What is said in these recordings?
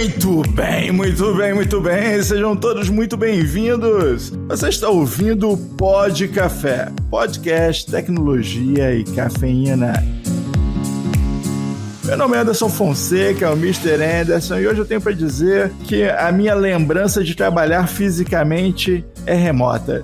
Muito bem, muito bem, muito bem. Sejam todos muito bem-vindos. Você está ouvindo o Pod Café, podcast, tecnologia e cafeína. Meu nome é Anderson Fonseca, é o Mr. Anderson, e hoje eu tenho para dizer que a minha lembrança de trabalhar fisicamente é remota.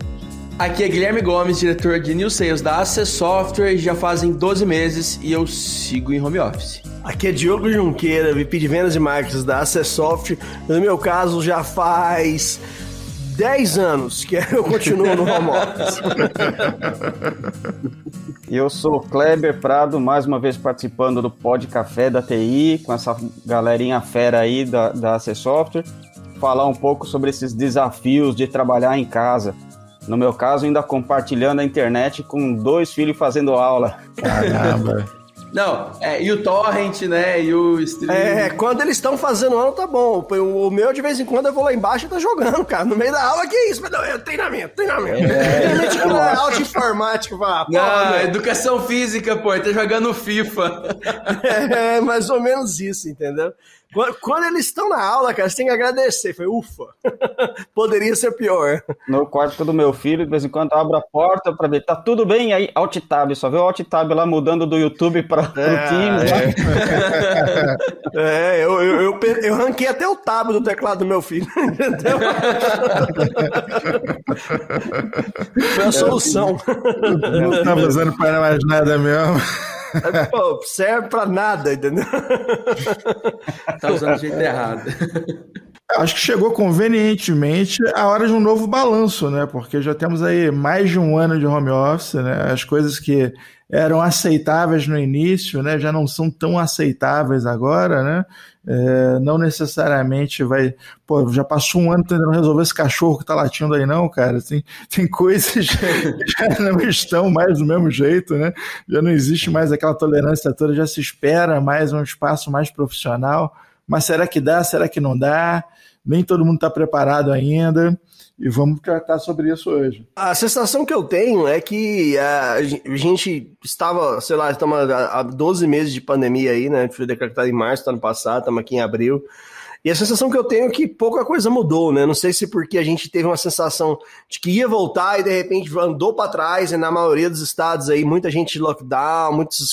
Aqui é Guilherme Gomes, diretor de New Sales da AC Software, já fazem 12 meses e eu sigo em home office. Aqui é Diogo Junqueira, VP de Vendas e Marketing da Acessoft. No meu caso, já faz 10 anos que eu continuo no home office. eu sou Kleber Prado, mais uma vez participando do Pod Café da TI, com essa galerinha fera aí da, da AC falar um pouco sobre esses desafios de trabalhar em casa. No meu caso, ainda compartilhando a internet com dois filhos fazendo aula. Caramba! Não, é, e o Torrent, né? E o Stream. É, quando eles estão fazendo aula, tá bom. O meu, de vez em quando, eu vou lá embaixo e tá jogando, cara. No meio da aula, que isso? Mas não, é treinamento, treinamento. É, treinamento de é, aula de informática, vá. Não, meu. É educação física, pô, tá jogando FIFA. É, é, mais ou menos isso, entendeu? Quando eles estão na aula, cara, você tem que agradecer. Foi, ufa, poderia ser pior. No quarto do meu filho, de vez em quando, abro a porta para ver, tá tudo bem? Aí, alt tab, só vê o alt tab lá mudando do YouTube para é, o Teams. Né? É, é eu, eu, eu, eu, ranquei até o tab do teclado do meu filho. Entendeu? Foi a solução. Não tá usando para mais nada mesmo. pô, serve pra nada, entendeu? tá usando o jeito errado. Acho que chegou convenientemente a hora de um novo balanço, né? Porque já temos aí mais de um ano de home office, né? As coisas que eram aceitáveis no início, né, já não são tão aceitáveis agora, né? É, não necessariamente vai. Pô, já passou um ano tentando resolver esse cachorro que tá latindo aí, não, cara. Tem, tem coisas que já não estão mais do mesmo jeito, né? Já não existe mais aquela tolerância toda, já se espera mais um espaço mais profissional. Mas será que dá? Será que não dá? Nem todo mundo está preparado ainda e vamos tratar sobre isso hoje. A sensação que eu tenho é que a gente estava, sei lá, estamos há 12 meses de pandemia aí, né? Foi decretado em março do ano passado, estamos aqui em abril. E a sensação que eu tenho é que pouca coisa mudou, né? Não sei se porque a gente teve uma sensação de que ia voltar e de repente andou para trás, e na maioria dos estados aí, muita gente lockdown, muitos,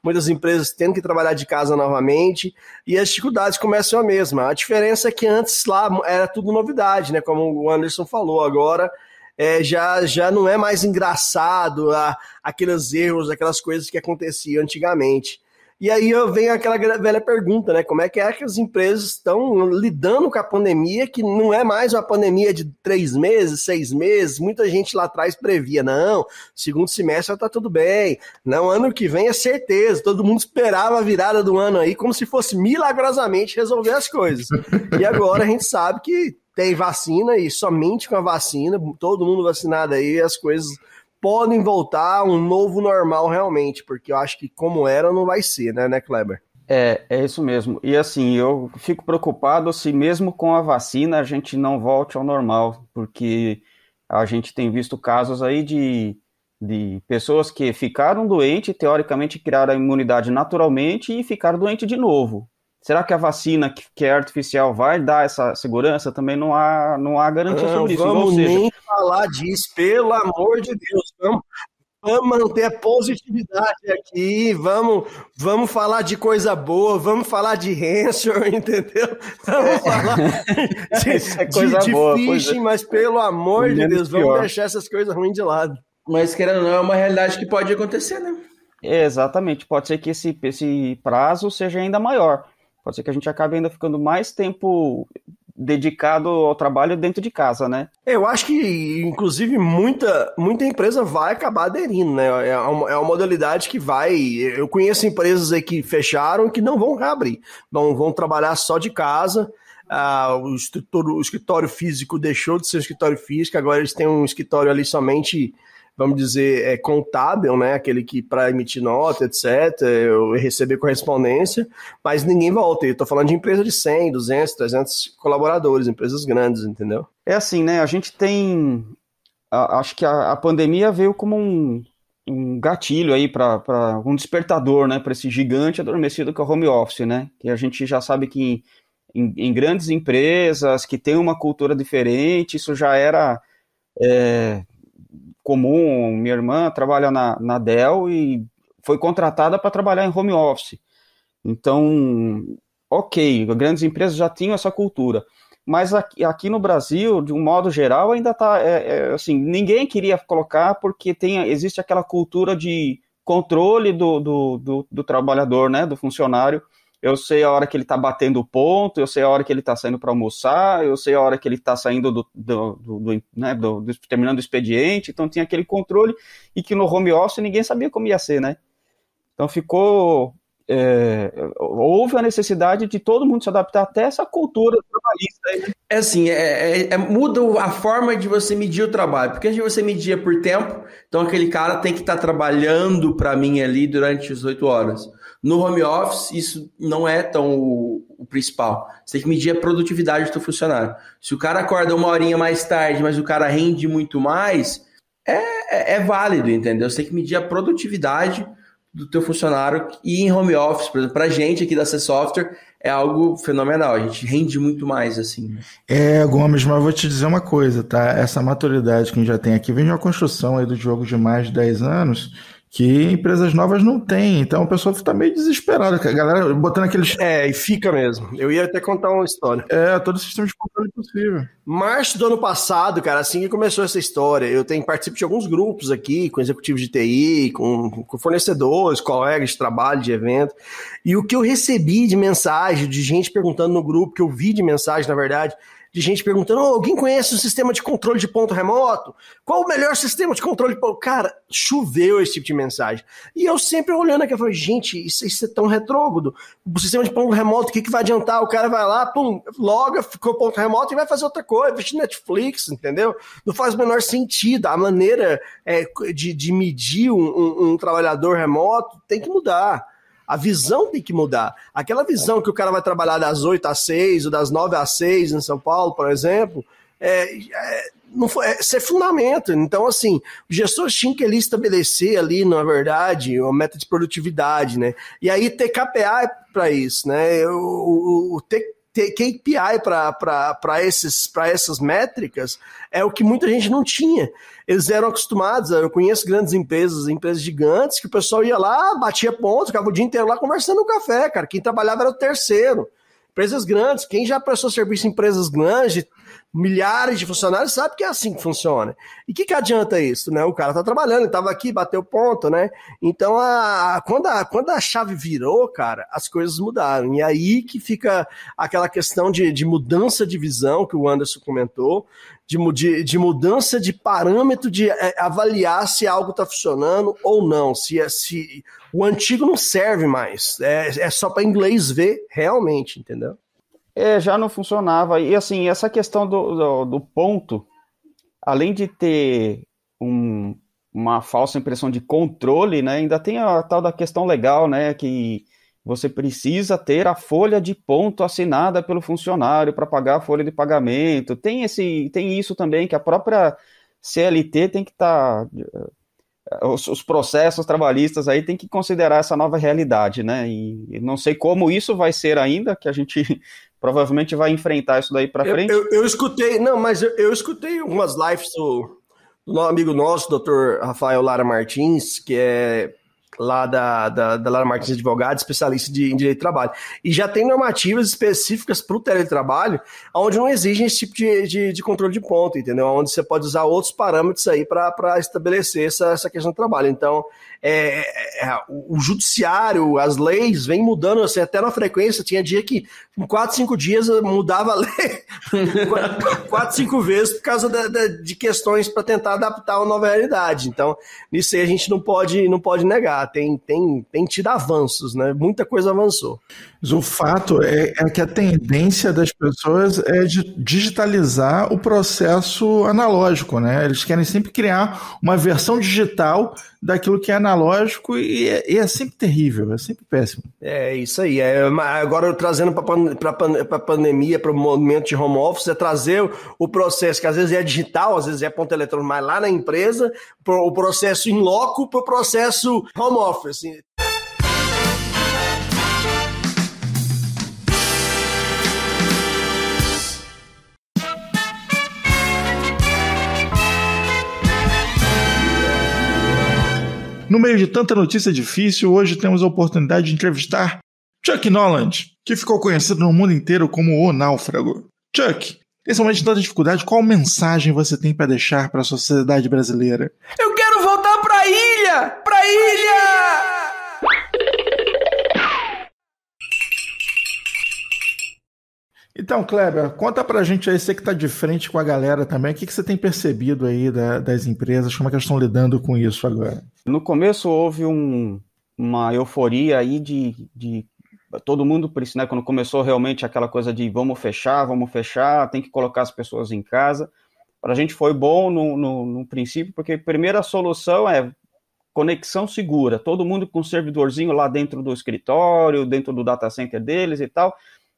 muitas empresas tendo que trabalhar de casa novamente, e as dificuldades começam a mesma. A diferença é que antes lá era tudo novidade, né? Como o Anderson falou, agora é, já, já não é mais engraçado a, ah, aqueles erros, aquelas coisas que aconteciam antigamente. E aí eu venho aquela velha pergunta, né? Como é que é que as empresas estão lidando com a pandemia, que não é mais uma pandemia de três meses, seis meses? Muita gente lá atrás previa, não, segundo semestre tá tudo bem, não, ano que vem é certeza. Todo mundo esperava a virada do ano aí, como se fosse milagrosamente resolver as coisas. E agora a gente sabe que tem vacina e somente com a vacina, todo mundo vacinado aí, as coisas podem voltar um novo normal realmente, porque eu acho que como era não vai ser, né, né, Kleber? É, é isso mesmo. E assim, eu fico preocupado se mesmo com a vacina a gente não volte ao normal, porque a gente tem visto casos aí de, de pessoas que ficaram doentes, teoricamente criaram a imunidade naturalmente e ficaram doentes de novo. Será que a vacina que, que é artificial vai dar essa segurança? Também não há, não há garantia não, sobre isso. Vamos seja... nem falar disso, pelo amor de Deus. Vamos, vamos manter a positividade aqui, vamos, vamos falar de coisa boa, vamos falar de Hansel, entendeu? Vamos é. falar de, é coisa de, de boa, phishing, mas pelo amor de Deus, pior. vamos deixar essas coisas ruins de lado. Mas querendo ou não, é uma realidade que pode acontecer, né? exatamente, pode ser que esse, esse prazo seja ainda maior. Pode ser que a gente acabe ainda ficando mais tempo dedicado ao trabalho dentro de casa, né? Eu acho que, inclusive, muita, muita empresa vai acabar aderindo, né? É uma, é uma modalidade que vai. Eu conheço empresas aí que fecharam e que não vão reabrir, não vão trabalhar só de casa. Ah, o, escritório, o escritório físico deixou de ser um escritório físico, agora eles têm um escritório ali somente vamos dizer, é, contábil, né? Aquele que para emitir nota, etc., eu receber correspondência, mas ninguém volta. Eu estou falando de empresa de 100, 200, 300 colaboradores, empresas grandes, entendeu? É assim, né? A gente tem. A, acho que a, a, pandemia veio como um, um gatilho aí para um despertador, né? Para esse gigante adormecido que é o home office, né? Que a gente já sabe que em, em grandes empresas que tem uma cultura diferente, isso já era. É comum. Minha irmã trabalha na, na Dell e foi contratada para trabalhar em home office. Então, ok, grandes empresas já tinham essa cultura. Mas aqui, aqui no Brasil, de um modo geral, ainda está é, é, assim, ninguém queria colocar porque tem, existe aquela cultura de controle do, do, do, do trabalhador, né, do funcionário, eu sei a hora que ele tá batendo o ponto, eu sei a hora que ele tá saindo para almoçar, eu sei a hora que ele tá saindo do, do, do, do né, do, terminando o expediente, então tinha aquele controle e que no home office ninguém sabia como ia ser, né? Então ficou é, houve a necessidade de todo mundo se adaptar até essa cultura trabalhista. Né? É assim, é, é, é muda a forma de você medir o trabalho, porque antes você media é por tempo, então aquele cara tem que estar tá trabalhando para mim ali durante as oito horas. No home office, isso não é tão o, o, principal. Você tem que medir a produtividade do funcionário. Se o cara acorda uma horinha mais tarde, mas o cara rende muito mais, é, é, é, válido, entendeu? Você tem que medir a produtividade do teu funcionário e em home office, por exemplo, para gente aqui da C Software é algo fenomenal. A gente rende muito mais assim. É, Gomes, mas eu vou te dizer uma coisa, tá? Essa maturidade que a gente já tem aqui vem de uma construção aí do jogo de mais de 10 anos que empresas novas não têm. Então a pessoa fica tá meio desesperada a galera botando aqueles. É, e fica mesmo. Eu ia até contar uma história. É, todo sistema de controle é possível. Março do ano passado, cara, assim que começou essa história, eu tenho participo de alguns grupos aqui, com executivos de TI, com, com fornecedores, colegas de trabalho, de evento. E o que eu recebi de mensagem, de gente perguntando no grupo, que eu vi de mensagem, na verdade, de gente perguntando: oh, alguém conhece um sistema de controle de ponto remoto? Qual o melhor sistema de controle de ponto? Cara, choveu esse tipo de mensagem. E eu sempre olhando aqui, eu falei, gente, isso, isso é tão retrógrado. O sistema de ponto remoto, o que, que vai adiantar? O cara vai lá, pum, loga, ficou ponto remoto e vai fazer outra coisa, vai Netflix, entendeu? Não faz o menor sentido. A maneira é, de, de medir um, um, um trabalhador remoto tem que mudar. A visão tem que mudar. Aquela visão que o cara vai trabalhar das 8 às 6 ou das 9 às 6 em São Paulo, por exemplo, é, é não foi, é, ser é fundamento. Então, assim, o gestor tinha que ele estabelecer ali, na verdade, uma meta de produtividade, né? E aí ter KPI para é isso, né? O, o, o ter KPI para essas métricas é o que muita gente não tinha. Eles eram acostumados, eu conheço grandes empresas, empresas gigantes, que o pessoal ia lá, batia ponto, ficava o dia inteiro lá conversando no café, cara. Quem trabalhava era o terceiro. Empresas grandes, quem já prestou serviço em empresas grandes, milhares de funcionários, sabe que é assim que funciona. E o que, que adianta isso, né? O cara tá trabalhando, estava aqui, bateu ponto, né? Então, a, quando, a, quando a chave virou, cara, as coisas mudaram. E aí que fica aquela questão de, de mudança de visão que o Anderson comentou, de, de, de mudança de parâmetro de é, avaliar se algo está funcionando ou não, se, é, se o antigo não serve mais, é, é só para inglês ver realmente, entendeu? é, já não funcionava. E assim, essa questão do, do, do ponto, além de ter um, uma falsa impressão de controle, né, ainda tem a tal da questão legal, né, que você precisa ter a folha de ponto assinada pelo funcionário para pagar a folha de pagamento. Tem esse, tem isso também que a própria CLT tem que estar tá, eh, os, os, processos trabalhistas aí tem que considerar essa nova realidade, né? E não sei como isso vai ser ainda, que a gente provavelmente vai enfrentar isso daí para frente. Eu, eu, eu, escutei, não, mas eu, eu escutei algumas lives do, do amigo nosso, doutor Rafael Lara Martins, que é lá da, da, da Lara Martins Advogado, especialista de, em direito de trabalho. E já tem normativas específicas para o teletrabalho, onde não exigem esse tipo de, de, de, controle de ponto, entendeu? Onde você pode usar outros parâmetros aí para estabelecer essa, essa questão do trabalho. Então, é, é, é o, judiciário, as leis vêm mudando, assim, até na frequência, tinha dia que em 4, 5 dias mudava a lei 4, 5 vezes por causa da, da, de questões para tentar adaptar a nova realidade. Então, nisso aí a gente não pode, não pode negar, tem, tem, tem tido avanços, né? Muita coisa avançou. Mas o fato é, é que a tendência das pessoas é de digitalizar o processo analógico, né? Eles querem sempre criar uma versão digital daquilo que é analógico e é, e é sempre terrível, é sempre péssimo. É isso aí. É, agora trazendo para a pandemia, para o momento de home office, é trazer o processo, que às vezes é digital, às vezes é ponto eletrônico, mas lá na empresa, pro, o processo em loco para o processo home office. No meio de tanta notícia difícil, hoje temos a oportunidade de entrevistar Chuck Noland, que ficou conhecido no mundo inteiro como O Náufrago. Chuck, nesse momento de tanta dificuldade, qual mensagem você tem para deixar para a sociedade brasileira? Eu quero voltar para a ilha! Para a ilha! Então, Kleber, conta pra gente aí, você que tá de frente com a galera também, o que, que você tem percebido aí da, das empresas, como é que elas estão lidando com isso agora? No começo houve um, uma euforia aí de, de todo mundo, né, quando começou realmente aquela coisa de vamos fechar, vamos fechar, tem que colocar as pessoas em casa. Para a gente foi bom no, no, no, princípio, porque a primeira solução é conexão segura, todo mundo com o servidorzinho lá dentro do escritório, dentro do data center deles e tal,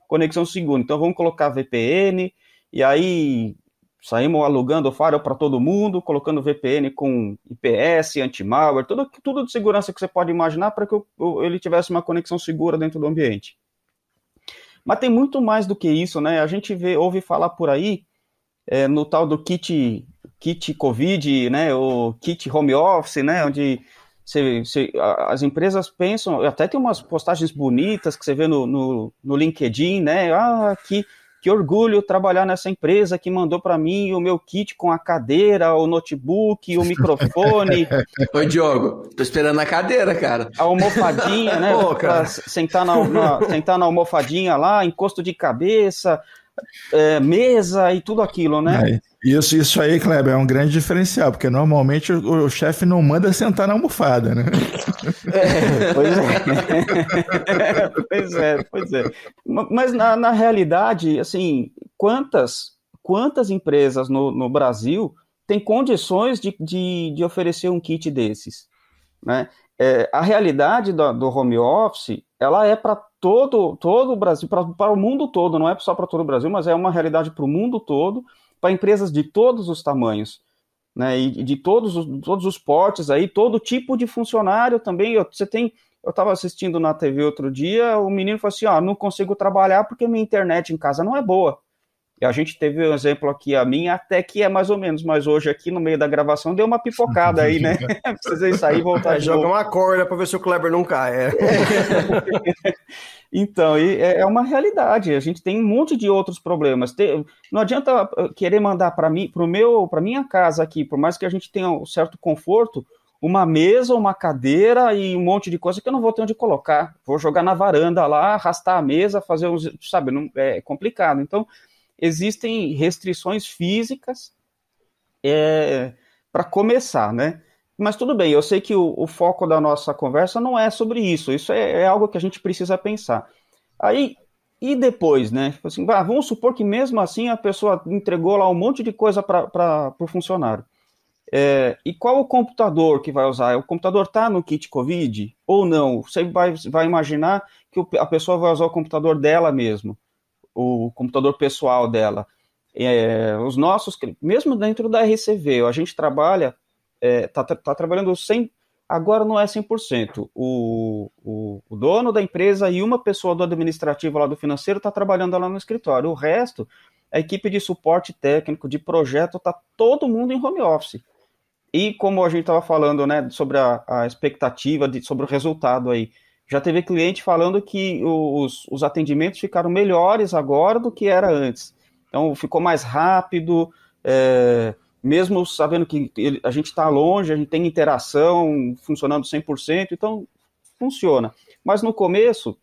conexão segura. Então vamos colocar VPN, e aí saímos alugando o firewall para todo mundo, colocando VPN com IPS, anti-malware, tudo, tudo de segurança que você pode imaginar para que ele tivesse uma conexão segura dentro do ambiente. Mas tem muito mais do que isso, né? A gente vê, ouve falar por aí é, no tal do kit, kit Covid, né? O kit home office, né? Onde você, você, as empresas pensam, até tem umas postagens bonitas que você vê no, no, no LinkedIn, né? Ah, aqui que orgulho trabalhar nessa empresa que mandou para mim o meu kit com a cadeira, o notebook, o microfone. Oi, Diogo, tô esperando a cadeira, cara. A almofadinha, né? Pô, cara. Sentar na, na, sentar na almofadinha lá, encosto de cabeça, é, mesa e tudo aquilo, né? É. Isso, isso aí, Kleber, é um grande diferencial, porque normalmente o, o chefe não manda sentar na almofada, né? É, é. pois é. pois é, pois é. Mas na, na realidade, assim, quantas, quantas empresas no, no Brasil têm condições de, de, de oferecer um kit desses? Né? É, a realidade do, do home office ela é para todo, todo o Brasil, para o mundo todo, não é só para todo o Brasil, mas é uma realidade para o mundo todo, para empresas de todos os tamanhos, né? E de todos os, todos os portes aí, todo tipo de funcionário também. Você tem. Eu estava assistindo na TV outro dia, o menino falou assim: ó, não consigo trabalhar porque minha internet em casa não é boa. E a gente teve um exemplo aqui, a minha até que é mais ou menos, mas hoje aqui no meio da gravação deu uma pipocada aí, né? Precisei sair e voltar é, de Joga uma corda para ver se o Kleber não cai. É. então, é, é uma realidade. A gente tem um monte de outros problemas. Não adianta uh, querer mandar para mim, para meu, para minha casa aqui, por mais que a gente tenha um certo conforto, uma mesa, uma cadeira e um monte de coisa que eu não vou ter onde colocar. Vou jogar na varanda lá, arrastar a mesa, fazer uns, sabe? Não, é complicado. Então existem restrições físicas é, para começar, né? Mas tudo bem, eu sei que o, o, foco da nossa conversa não é sobre isso. Isso é, é algo que a gente precisa pensar. Aí, e depois, né? Tipo assim, vamos supor que mesmo assim a pessoa entregou lá um monte de coisa para o funcionário. É, e qual o computador que vai usar? O computador está no kit COVID ou não? Você vai, vai imaginar que a pessoa vai usar o computador dela mesmo o computador pessoal dela. É, os nossos, mesmo dentro da RCV, a gente trabalha, está é, tá, tá trabalhando 100, agora não é 100%. O, o, o dono da empresa e uma pessoa do administrativo lá do financeiro está trabalhando lá no escritório. O resto, a equipe de suporte técnico, de projeto, está todo mundo em home office. E como a gente estava falando né, sobre a, a expectativa, de, sobre o resultado aí, já teve cliente falando que os, os atendimentos ficaram melhores agora do que era antes. Então ficou mais rápido, é, mesmo sabendo que a gente está longe, a gente tem interação funcionando 100%, então funciona. Mas no começo,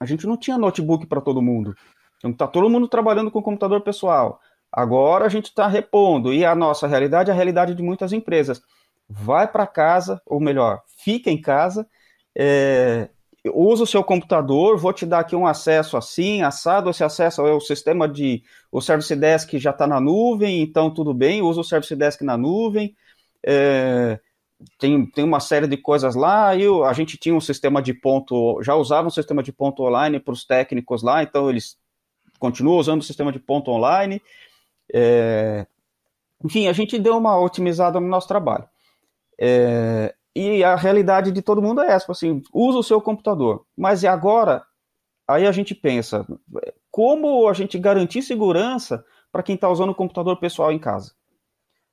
a gente não tinha notebook para todo mundo. Então está todo mundo trabalhando com computador pessoal. Agora a gente está repondo, e a nossa realidade é a realidade de muitas empresas. Vai para casa, ou melhor, fica em casa é, usa o seu computador, vou te dar aqui um acesso assim, assado, esse acesso é o sistema de, o Service Desk já está na nuvem, então tudo bem, usa o Service Desk na nuvem, é, tem, tem uma série de coisas lá, e a gente tinha um sistema de ponto, já usava um sistema de ponto online para os técnicos lá, então eles continuam usando o sistema de ponto online, é, enfim, a gente deu uma otimizada no nosso trabalho. É, e a realidade de todo mundo é essa, assim, usa o seu computador. Mas e agora? Aí a gente pensa, como a gente garantir segurança para quem está usando o computador pessoal em casa?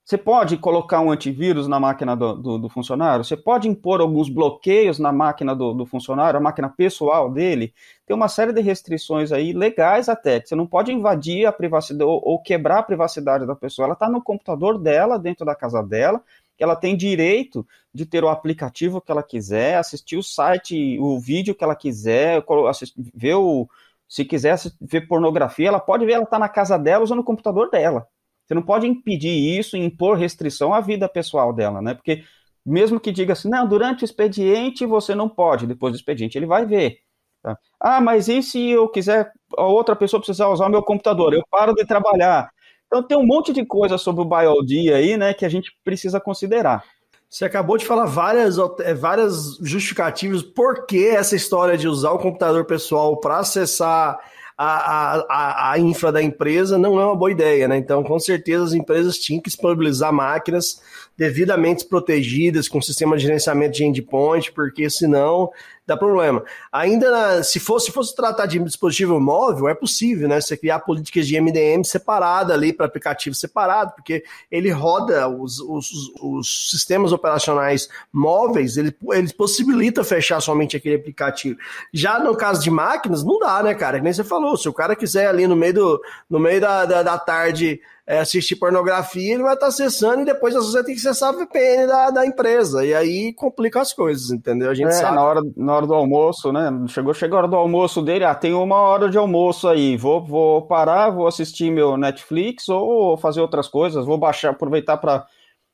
Você pode colocar um antivírus na máquina do, do, do, funcionário? Você pode impor alguns bloqueios na máquina do, do, funcionário, a máquina pessoal dele? Tem uma série de restrições aí, legais até, que você não pode invadir a privacidade ou, ou quebrar a privacidade da pessoa. Ela está no computador dela, dentro da casa dela, que ela tem direito de ter o aplicativo que ela quiser, assistir o site, o vídeo que ela quiser, assistir, ver o. Se quiser ver pornografia, ela pode ver, ela está na casa dela usando o computador dela. Você não pode impedir isso, impor restrição à vida pessoal dela, né? Porque mesmo que diga assim, não, durante o expediente você não pode, depois do expediente ele vai ver. Tá? Ah, mas e se eu quiser, a outra pessoa precisar usar o meu computador? Eu paro de trabalhar. Então tem um monte de coisa sobre o BioD aí, né, que a gente precisa considerar. Você acabou de falar várias, é, várias justificativas por que essa história de usar o computador pessoal para acessar a, a, a, infra da empresa não é uma boa ideia, né? Então, com certeza, as empresas tinham que disponibilizar máquinas devidamente protegidas, com sistema de gerenciamento de endpoint, porque senão dá problema. Ainda na, se fosse se fosse tratar de dispositivo móvel, é possível, né? Você criar políticas de MDM separada ali para aplicativo separado, porque ele roda os, os, os sistemas operacionais móveis, ele, ele possibilita fechar somente aquele aplicativo. Já no caso de máquinas, não dá, né, cara? Que nem você falou, se o cara quiser ali no meio, do, no meio da, da, da tarde é, assistir pornografia, ele vai estar tá acessando e depois você tem que acessar a VPN da, da empresa. E aí complica as coisas, entendeu? A gente é, sabe. Na hora, na hora do almoço, né? Chegou, chegou a hora do almoço dele, ah, tem uma hora de almoço aí, vou, vou parar, vou assistir meu Netflix ou fazer outras coisas, vou baixar, aproveitar para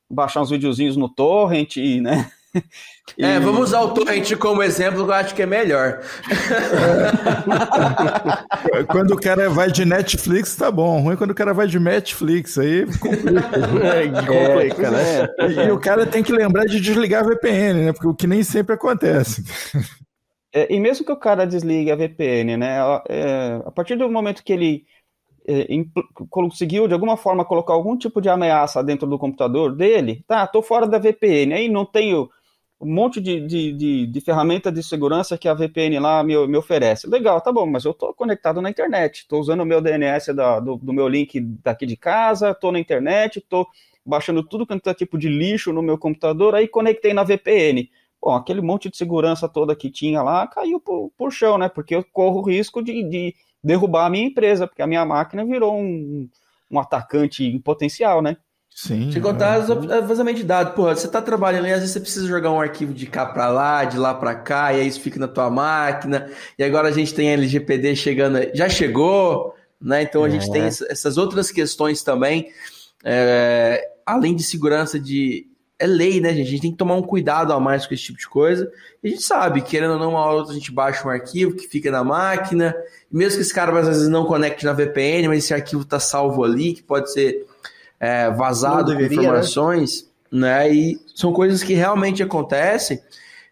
baixar uns videozinhos no torrent, e, né? É, e... É, vamos usar o torrent como exemplo, que eu acho que é melhor. É. quando o cara vai de Netflix, tá bom. Ruim é quando o cara vai de Netflix, aí complica. É, complica né? É. E o cara tem que lembrar de desligar a VPN, né? Porque o que nem sempre acontece. É, e mesmo que o cara desligue a VPN, né? a partir do momento que ele conseguiu de alguma forma colocar algum tipo de ameaça dentro do computador dele, tá, tô fora da VPN, aí não tenho um monte de, de, de, de, ferramenta de segurança que a VPN lá me, me oferece. Legal, tá bom, mas eu estou conectado na internet, estou usando o meu DNS da, do, do, meu link daqui de casa, estou na internet, estou baixando tudo quanto é tipo de lixo no meu computador, aí conectei na VPN. Bom, aquele monte de segurança toda que tinha lá caiu por, por chão, né? Porque eu corro o risco de, de derrubar a minha empresa, porque a minha máquina virou um, um atacante em potencial, né? Sim. Sem contar é. é... vazamento de dados. Porra, você tá trabalhando e às vezes você precisa jogar um arquivo de cá para lá, de lá para cá, e aí isso fica na tua máquina. E agora a gente tem a LGPD chegando, já chegou, né? Então a é. gente tem essas outras questões também, é, além de segurança de. É lei, né, gente? A gente tem que tomar um cuidado a mais com esse tipo de coisa. E a gente sabe, querendo ou não, uma hora ou outra a gente baixa um arquivo que fica na máquina. Mesmo que esse cara às vezes não conecte na VPN, mas esse arquivo tá salvo ali, que pode ser é, vazado deveria, né? informações, né? né? E são coisas que realmente acontecem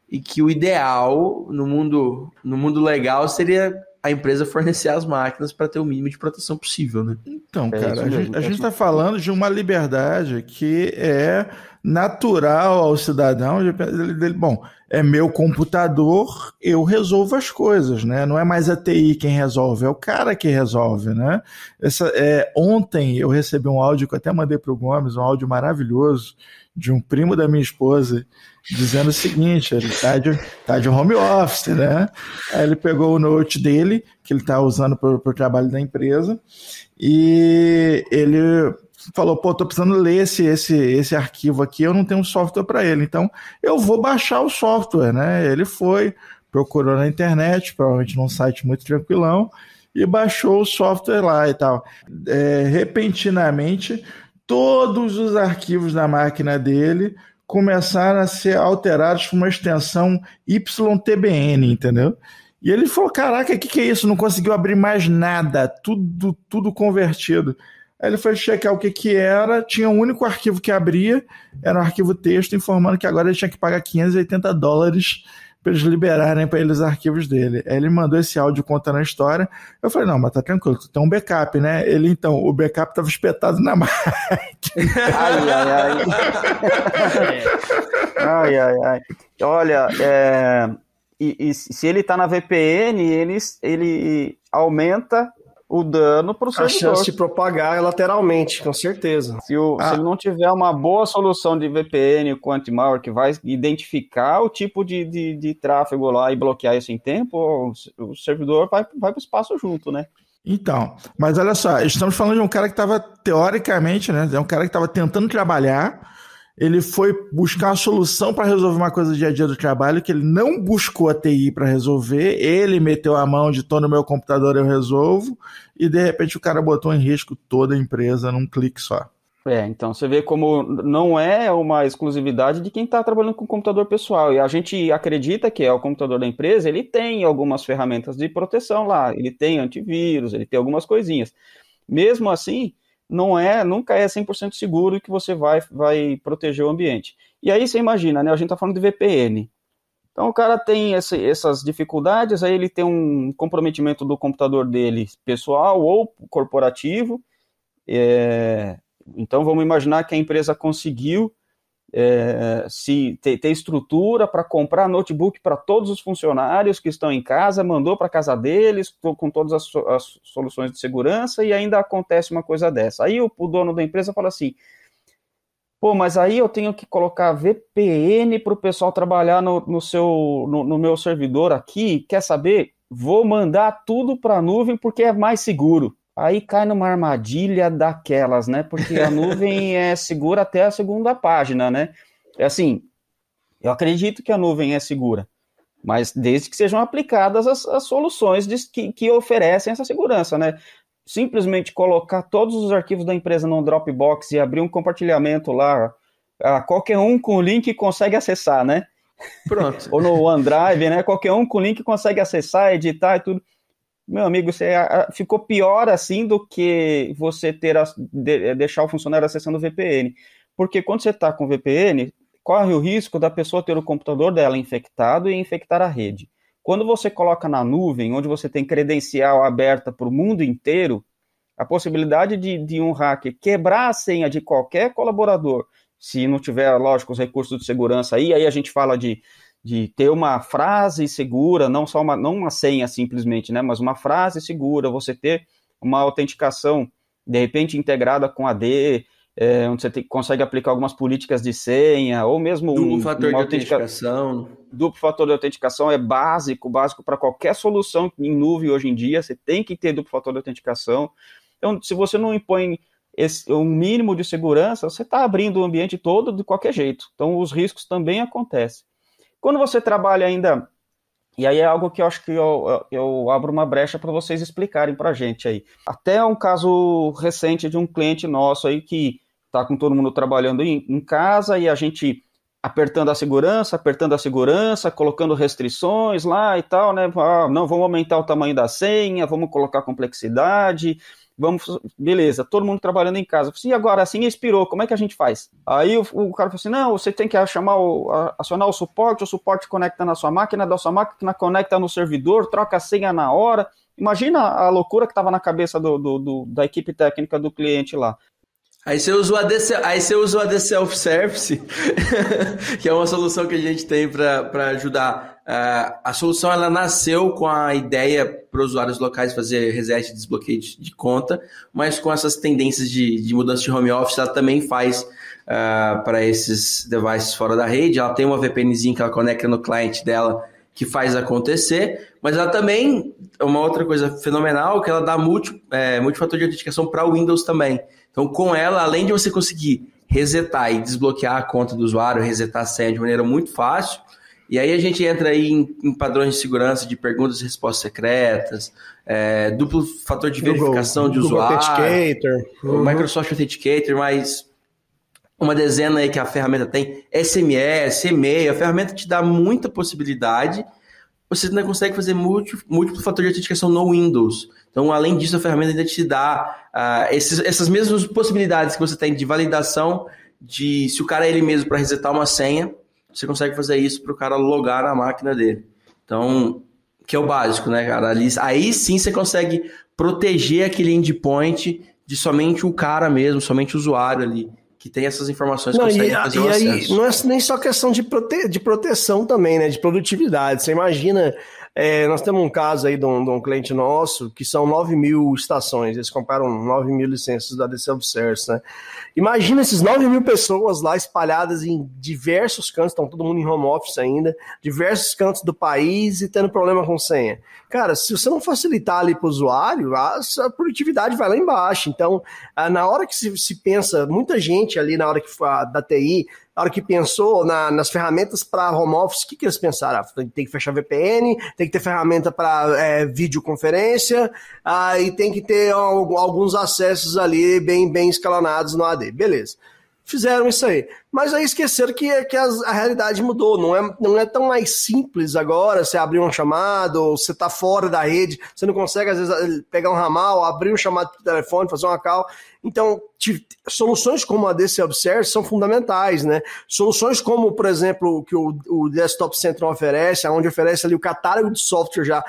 e que o ideal no mundo, no mundo legal seria a empresa fornecer as máquinas para ter o mínimo de proteção possível, né? Então, é cara, é a, gente, está é falando de uma liberdade que é natural ao cidadão. De, dele, bom, é meu computador, eu resolvo as coisas, né? Não é mais a TI quem resolve, é o cara que resolve, né? Essa, é, ontem eu recebi um áudio que eu até mandei para o Gomes, um áudio maravilhoso de um primo da minha esposa dizendo o seguinte, ele está de, tá de home office, né? Aí ele pegou o note dele, que ele está usando para o trabalho da empresa, e ele falou, pô, tô precisando ler esse, esse, esse arquivo aqui, eu não tenho um software para ele, então eu vou baixar o software, né? Ele foi, procurou na internet, provavelmente num site muito tranquilão, e baixou o software lá e tal. É, repentinamente, todos os arquivos da máquina dele começaram a ser alterados por uma extensão YTBN, entendeu? E ele falou: Caraca, o que, que é isso? Não conseguiu abrir mais nada, tudo, tudo convertido. Aí ele foi checar o que, que era, tinha um único arquivo que abria, era um arquivo texto, informando que agora ele tinha que pagar 580 dólares para eles liberarem para ele os arquivos dele. Aí ele mandou esse áudio contando a história. Eu falei, não, mas tá tranquilo, tu tem um backup, né? Ele, então, o backup estava espetado na máquina. ai, ai, ai. ai, ai, ai. Olha, é... e, e se ele está na VPN, ele, ele aumenta o dano para o servidor. A chance de propagar é lateralmente, com certeza. Se, o, ah. se ele não tiver uma boa solução de VPN com anti-malware que vai identificar o tipo de, de, de, tráfego lá e bloquear isso em tempo, o, o servidor vai, vai para o espaço junto, né? Então, mas olha só, estamos falando de um cara que estava teoricamente, né? É um cara que estava tentando trabalhar ele foi buscar a solução para resolver uma coisa do dia a dia do trabalho que ele não buscou a TI para resolver, ele meteu a mão de todo no meu computador eu resolvo e de repente o cara botou em risco toda a empresa num clique só. É, então você vê como não é uma exclusividade de quem está trabalhando com computador pessoal. E a gente acredita que é o computador da empresa, ele tem algumas ferramentas de proteção lá, ele tem antivírus, ele tem algumas coisinhas. Mesmo assim, não é, nunca é 100% seguro que você vai, vai proteger o ambiente. E aí você imagina, né? A gente está falando de VPN. Então o cara tem esse, essas dificuldades, aí ele tem um comprometimento do computador dele pessoal ou corporativo. É... Então vamos imaginar que a empresa conseguiu é, se ter, ter estrutura para comprar notebook para todos os funcionários que estão em casa, mandou para casa deles com todas as, as, soluções de segurança e ainda acontece uma coisa dessa. Aí o, o dono da empresa fala assim: Pô, mas aí eu tenho que colocar VPN para o pessoal trabalhar no, no seu, no, no, meu servidor aqui. Quer saber? Vou mandar tudo para a nuvem porque é mais seguro aí cai numa armadilha daquelas, né? Porque a nuvem é segura até a segunda página, né? É assim, eu acredito que a nuvem é segura, mas desde que sejam aplicadas as, as soluções de, que, que oferecem essa segurança, né? Simplesmente colocar todos os arquivos da empresa no Dropbox e abrir um compartilhamento lá, ah, qualquer um com o link consegue acessar, né? Pronto. Ou no OneDrive, né? Qualquer um com o link consegue acessar, editar e tudo meu amigo, você ficou pior assim do que você ter a, de, eh, deixar o funcionário acessando o VPN. Porque quando você está com o VPN, corre o risco da pessoa ter o computador dela infectado e infectar a rede. Quando você coloca na nuvem, onde você tem credencial aberta para o mundo inteiro, a possibilidade de, de um hacker quebrar a senha de qualquer colaborador, se não tiver, lógico, os recursos de segurança aí, aí a gente fala de de ter uma frase segura, não só uma, não uma senha simplesmente, né, mas uma frase segura, você ter uma autenticação de repente integrada com AD, é, eh, onde você te, consegue aplicar algumas políticas de senha, ou mesmo duplo um, fator de autentica... autenticação. Duplo fator de autenticação é básico, básico para qualquer solução em nuvem hoje em dia, você tem que ter duplo fator de autenticação. Então, se você não impõe esse, um mínimo de segurança, você está abrindo o ambiente todo de qualquer jeito. Então, os riscos também acontecem. Quando você trabalha ainda e aí é algo que eu acho que eu, eu abro uma brecha para vocês explicarem para a gente aí. Até um caso recente de um cliente nosso aí que está com todo mundo trabalhando em, em, casa e a gente apertando a segurança, apertando a segurança, colocando restrições lá e tal, né? Ah, não, vamos aumentar o tamanho da senha, vamos colocar complexidade, vamos, beleza, todo mundo trabalhando em casa. Falei, assim, e agora, assim expirou, como é que a gente faz? Aí o, o cara falou assim, não, você tem que chamar, o, acionar o suporte, o suporte conecta na sua máquina, da sua máquina conecta no servidor, troca a senha na hora. Imagina a loucura que estava na cabeça do, do, do, da equipe técnica do cliente lá. Aí você usou a AD, aí você usa o AD Self Service, que é uma solução que a gente tem para ajudar Uh, a solução ela nasceu com a ideia para os usuários locais fazer reset e desbloqueio de, de, conta, mas com essas tendências de, de mudança de home office, ela também faz uh, para esses devices fora da rede. Ela tem uma VPNzinha que ela conecta no cliente dela que faz acontecer, mas ela também, uma outra coisa fenomenal, que ela dá multi, é, multifator de autenticação para o Windows também. Então, com ela, além de você conseguir resetar e desbloquear a conta do usuário, resetar a senha de maneira muito fácil, e aí a gente entra aí em, em padrões de segurança, de perguntas e respostas secretas, é, duplo fator de verificação Google, de usuário, Google Authenticator. Uhum. Microsoft Authenticator, mas uma dezena aí que a ferramenta tem, SMS, e-mail, a ferramenta te dá muita possibilidade, você ainda consegue fazer múltiplo, múltiplo fator de autenticação no Windows. Então, além disso, a ferramenta ainda te dá uh, esses, essas mesmas possibilidades que você tem de validação de se o cara é ele mesmo para resetar uma senha, você consegue fazer isso para o cara logar na máquina dele. Então, que é o básico, né, cara? Ali, aí sim você consegue proteger aquele endpoint de somente o cara mesmo, somente o usuário ali, que tem essas informações não, consegue e, fazer e o aí, acesso. Não é nem só questão de, prote de proteção também, né? De produtividade. Você imagina é, nós temos um caso aí de um, de um, cliente nosso que são 9 mil estações, eles compraram 9 mil licenças da DC Service, né? Imagina esses 9 mil pessoas lá espalhadas em diversos cantos, estão todo mundo em home office ainda, diversos cantos do país e tendo problema com senha. Cara, se você não facilitar ali para o usuário, a, produtividade vai lá embaixo. Então, ah, na hora que se, se pensa, muita gente ali na hora que a, da TI a hora que pensou na, nas ferramentas para home office, o que, que eles pensaram? Ah, tem que fechar VPN, tem que ter ferramenta para é, videoconferência, ah, e tem que ter alguns acessos ali bem, bem escalonados no AD. Beleza. Fizeram isso aí mas aí esqueceram que, que as, a realidade mudou, não é, não é tão mais simples agora você abrir um chamado, ou você está fora da rede, você não consegue às vezes eh, pegar um ramal, abrir um chamado de telefone, fazer uma call, então soluções como a desse Observe são fundamentais, né, soluções como, por exemplo, que o, o Desktop Central oferece, onde oferece ali o catálogo de software já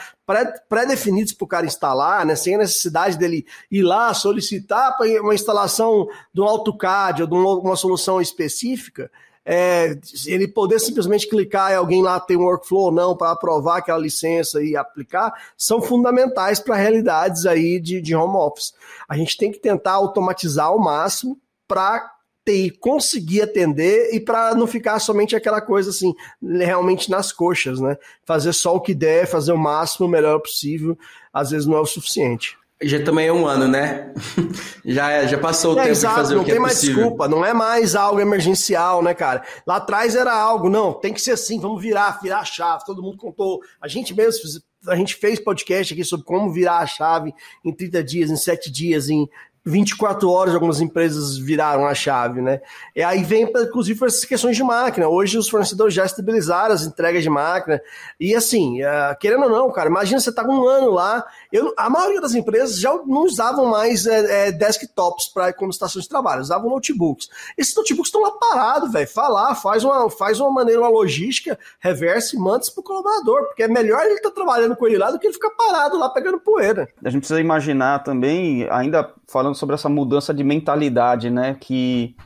pré-definidos para o cara instalar, né? sem a necessidade dele ir lá solicitar uma instalação do AutoCAD ou de uma solução específica, específica, é, ele poder simplesmente clicar e alguém lá tem um workflow ou não para aprovar aquela licença e aplicar, são fundamentais para realidades aí de, de home office. A gente tem que tentar automatizar ao máximo para TI conseguir atender e para não ficar somente aquela coisa assim, realmente nas coxas, né? Fazer só o que der, fazer o máximo, o melhor possível, às vezes não é o suficiente. Já também é um ano, né? já, é, já passou o é, tempo exato, de fazer o que é possível. Não tem mais desculpa, não é mais algo emergencial, né, cara? Lá atrás era algo, não, tem que ser assim, vamos virar, virar a chave. Todo mundo contou, a gente mesmo, a gente fez podcast aqui sobre como virar a chave em 30 dias, em 7 dias, em, 24 horas algumas empresas viraram a chave, né? E aí vem, inclusive, essas questões de máquina. Hoje os fornecedores já estabilizaram as entregas de máquina. E assim, é, querendo ou não, cara, imagina você tá com um ano lá. Eu, a maioria das empresas já não usavam mais é, é, desktops para como estações de trabalho, usavam notebooks. Esses notebooks estão lá parados, velho. Falar, faz uma, faz uma maneira, uma logística, reverse manda isso pro colaborador, porque é melhor ele estar tá trabalhando com ele lá do que ele ficar parado lá pegando poeira. A gente precisa imaginar também, ainda falando sobre essa mudança de mentalidade, né? Que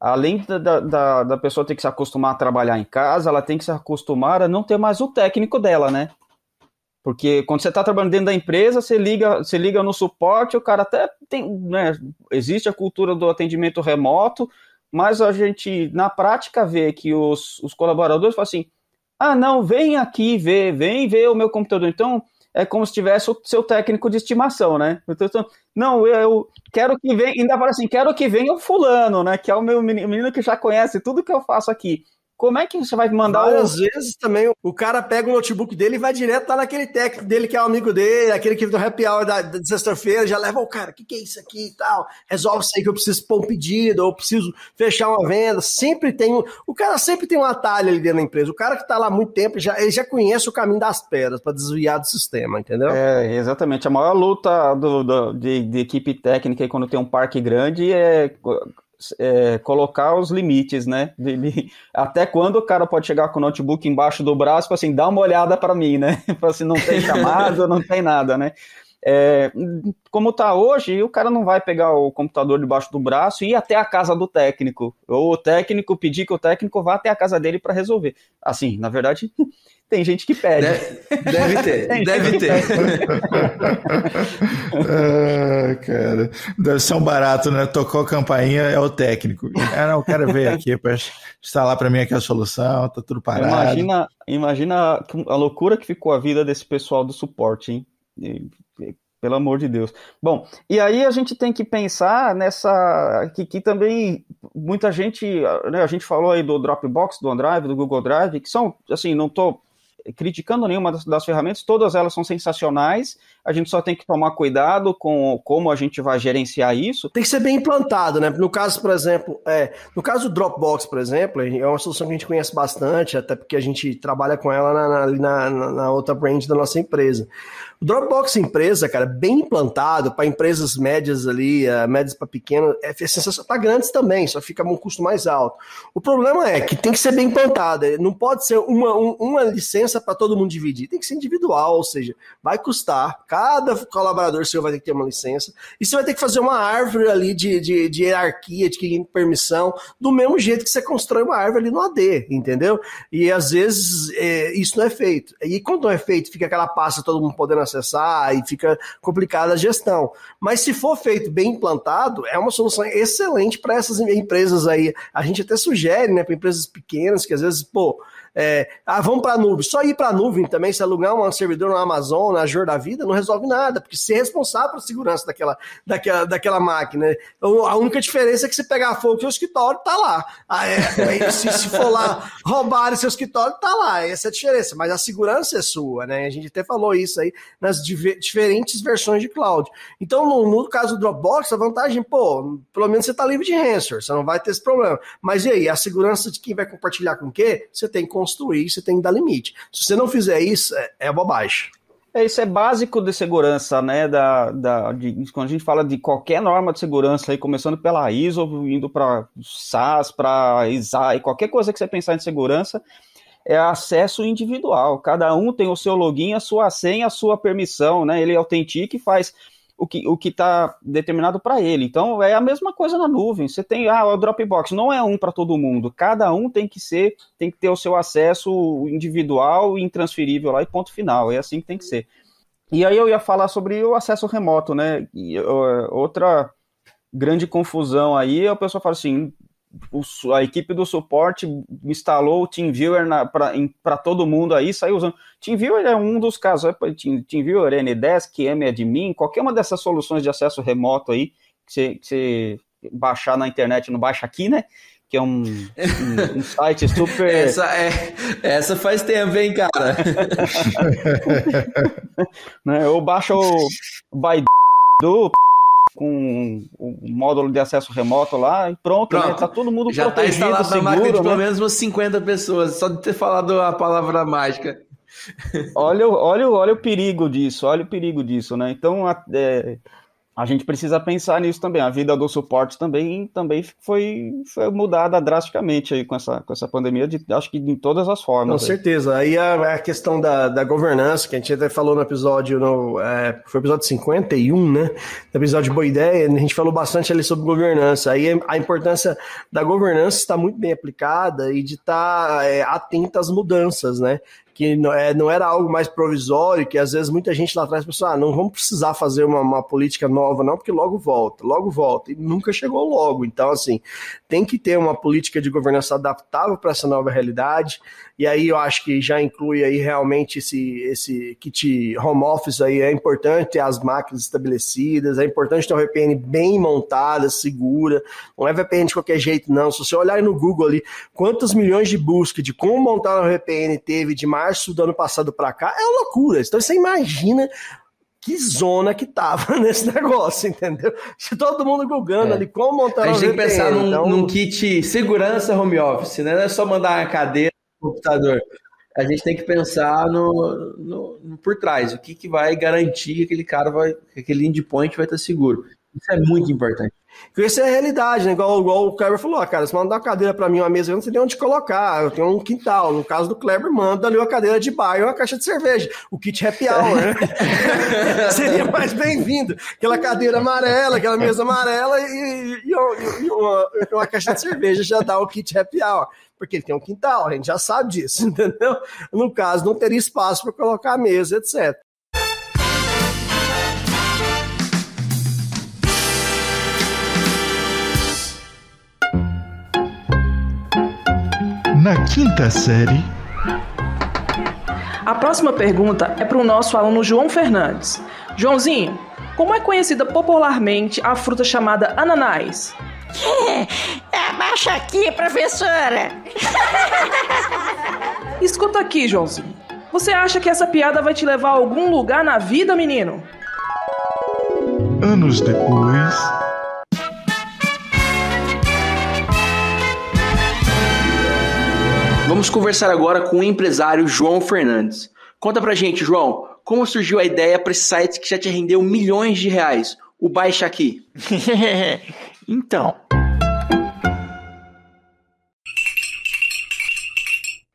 além da, da, da, pessoa ter que se acostumar a trabalhar em casa, ela tem que se acostumar a não ter mais o técnico dela, né? Porque quando você está trabalhando dentro da empresa, você liga, você liga no suporte, o cara até tem, né? Existe a cultura do atendimento remoto, mas a gente, na prática, vê que os, os colaboradores falam assim: ah, não, vem aqui ver, vem ver o meu computador. Então, é como se tivesse o seu técnico de estimação, né? Então, então, não, eu quero que venha, ainda fala assim, quero que venha o fulano, né? Que é o meu menino que já conhece tudo que eu faço aqui. Como é que você vai mandar? Várias o... vezes também o cara pega o notebook dele e vai direto lá naquele técnico dele que é o amigo dele, aquele que do happy hour da, da sexta-feira, já leva o cara, o que, que é isso aqui e tal? Resolve isso aí que eu preciso pôr um pedido, ou preciso fechar uma venda. Sempre tem um. O cara sempre tem um atalho ali dentro da empresa. O cara que está lá há muito tempo, já, ele já conhece o caminho das pedras para desviar do sistema, entendeu? É, exatamente. A maior luta do, do de, de equipe técnica quando tem um parque grande é é, colocar os limites, né? Até quando o cara pode chegar com o notebook embaixo do braço, para assim, dá uma olhada para mim, né? Para assim, não tem chamada, não tem nada, né? É, como está hoje, o cara não vai pegar o computador debaixo do braço e ir até a casa do técnico. Ou o técnico pedir que o técnico vá até a casa dele para resolver. Assim, na verdade, tem gente que pede. Deve, deve ter, deve ter. ah, cara, deve ser um barato, né? Tocou a campainha, é o técnico. Ah, não, o cara veio aqui para instalar para mim aqui a solução, tá tudo parado. Imagina, imagina a loucura que ficou a vida desse pessoal do suporte, hein? Pelo amor de Deus. Bom, e aí a gente tem que pensar nessa. que, que também muita gente. Né, a gente falou aí do Dropbox, do OneDrive, do Google Drive, que são, assim, não estou criticando nenhuma das, das, ferramentas, todas elas são sensacionais a gente só tem que tomar cuidado com como a gente vai gerenciar isso. Tem que ser bem implantado, né? No caso, por exemplo, é, no caso do Dropbox, por exemplo, é uma solução que a gente conhece bastante, até porque a gente trabalha com ela na, na, na, na outra brand da nossa empresa. O Dropbox empresa, cara, bem implantado para empresas médias ali, eh, médias para pequenas, é, sensacional para tá grandes também, só fica um custo mais alto. O problema é que tem que ser bem implantado, eh, não pode ser uma, uma licença para todo mundo dividir, tem que ser individual, ou seja, vai custar, cada colaborador seu vai ter que ter uma licença. E você vai ter que fazer uma árvore ali de, de, de hierarquia, de permissão, do mesmo jeito que você constrói uma árvore ali no AD, entendeu? E às vezes é, isso não é feito. E quando não é feito, fica aquela pasta todo mundo podendo acessar e fica complicada a gestão. Mas se for feito bem implantado, é uma solução excelente para essas empresas aí. A gente até sugere, né, para empresas pequenas que às vezes, pô, é, ah, vamos para a nuvem. Só ir para a nuvem também, se alugar um servidor na Amazon, na Azure da vida, não resolve nada, porque você é responsável pela segurança daquela, daquela, daquela máquina. Né? a única diferença é que se pegar fogo, seu escritório está lá. Ah, é, é se, se for lá roubarem seu escritório, está lá. Essa é a diferença. Mas a segurança é sua, né? A gente até falou isso aí nas diferentes versões de cloud. Então, no, no caso do Dropbox, a vantagem, pô, pelo menos você está livre de ransomware, você não vai ter esse problema. Mas e aí, a segurança de quem vai compartilhar com o quê? Você tem que construir, você tem que dar limite. Se você não fizer isso, é, é bobagem. É, isso é básico de segurança, né? Da, da, de, quando a gente fala de qualquer norma de segurança, aí, começando pela ISO, indo para SAS, para ISAI, qualquer coisa que você pensar em segurança, é acesso individual. Cada um tem o seu login, a sua senha, a sua permissão, né? Ele autentica e faz o que o que está determinado para ele. Então é a mesma coisa na nuvem. Você tem ah, o Dropbox não é um para todo mundo. Cada um tem que ser, tem que ter o seu acesso individual e intransferível lá e ponto final. É assim que tem que ser. E aí eu ia falar sobre o acesso remoto, né? E, outra grande confusão aí, é o pessoal fala assim, o, a equipe do suporte instalou o TeamViewer para todo mundo aí, saiu usando. TeamViewer é um dos casos, é, TeamViewer, N10, QEMAdmin, é qualquer uma dessas soluções de acesso remoto aí, que você baixar na internet, não baixa aqui, né? que é um, um, um site super. essa, é, essa faz tempo, hein, cara? né, eu baixo o Baidu, com o módulo de acesso remoto lá e pronto, né? pronto. Né? tá todo mundo já tá protegido, tá instalado seguro, na máquina de né? pelo menos umas 50 pessoas, só de ter falado a palavra mágica. Olha, olha, olha o perigo disso, olha o perigo disso, né? Então, é, a gente precisa pensar nisso também. A vida do suporte também, também foi, foi mudada drasticamente aí com essa, com essa pandemia, de, acho que em todas as formas. Com certeza. Aí a, a questão da, da governança, que a gente até falou no episódio, no, é, foi episódio 51, né? No episódio Boa Ideia, a gente falou bastante ali sobre governança. Aí a importância da governança está muito bem aplicada e de estar tá, é, atenta às mudanças, né? que não, é, não era algo mais provisório, que às vezes muita gente lá atrás pensou, ah, não vamos precisar fazer uma, uma política nova não, porque logo volta, logo volta, e nunca chegou logo. Então, assim, tem que ter uma política de governança adaptável para essa nova realidade, e aí eu acho que já inclui aí realmente esse, esse kit home office aí, é importante ter as máquinas estabelecidas, é importante ter uma VPN bem montada, segura, não é VPN de qualquer jeito não, se você olhar no Google ali, quantos milhões de buscas de como montar uma VPN teve de mais março do ano passado para cá, é uma loucura. Então você imagina que zona que tava nesse negócio, entendeu? Se Todo mundo gulgando é. ali, como montar A gente tem que pensar num, então... num, kit segurança home office, né? Não é só mandar a cadeira no computador. A gente tem que pensar no, no, no por trás, o que, que vai garantir que aquele cara vai, que aquele endpoint vai estar seguro. Isso é muito importante. Porque isso é a realidade, né? Igual, igual o Kleber falou, ah, cara, se mandar uma cadeira para mim, uma mesa, eu não sei nem onde colocar, eu tenho um quintal. No caso do Kleber, manda ali uma cadeira de bairro e uma caixa de cerveja, o kit happy hour, né? Seria mais bem-vindo. Aquela cadeira amarela, aquela mesa amarela e, e, e uma, uma caixa de cerveja já dá o kit happy hour porque ele tem um quintal, a gente já sabe disso, entendeu? No caso, não teria espaço para colocar a mesa, etc. na quinta série. A próxima pergunta é para o nosso aluno João Fernandes. Joãozinho, como é conhecida popularmente a fruta chamada ananás? É, abaixa aqui, professora! Escuta aqui, Joãozinho. Você acha que essa piada vai te levar a algum lugar na vida, menino? Anos depois. Vamos conversar agora com o empresário João Fernandes. Conta pra gente, João, como surgiu a ideia para esse site que já te rendeu milhões de reais, o Baixa Aqui? então,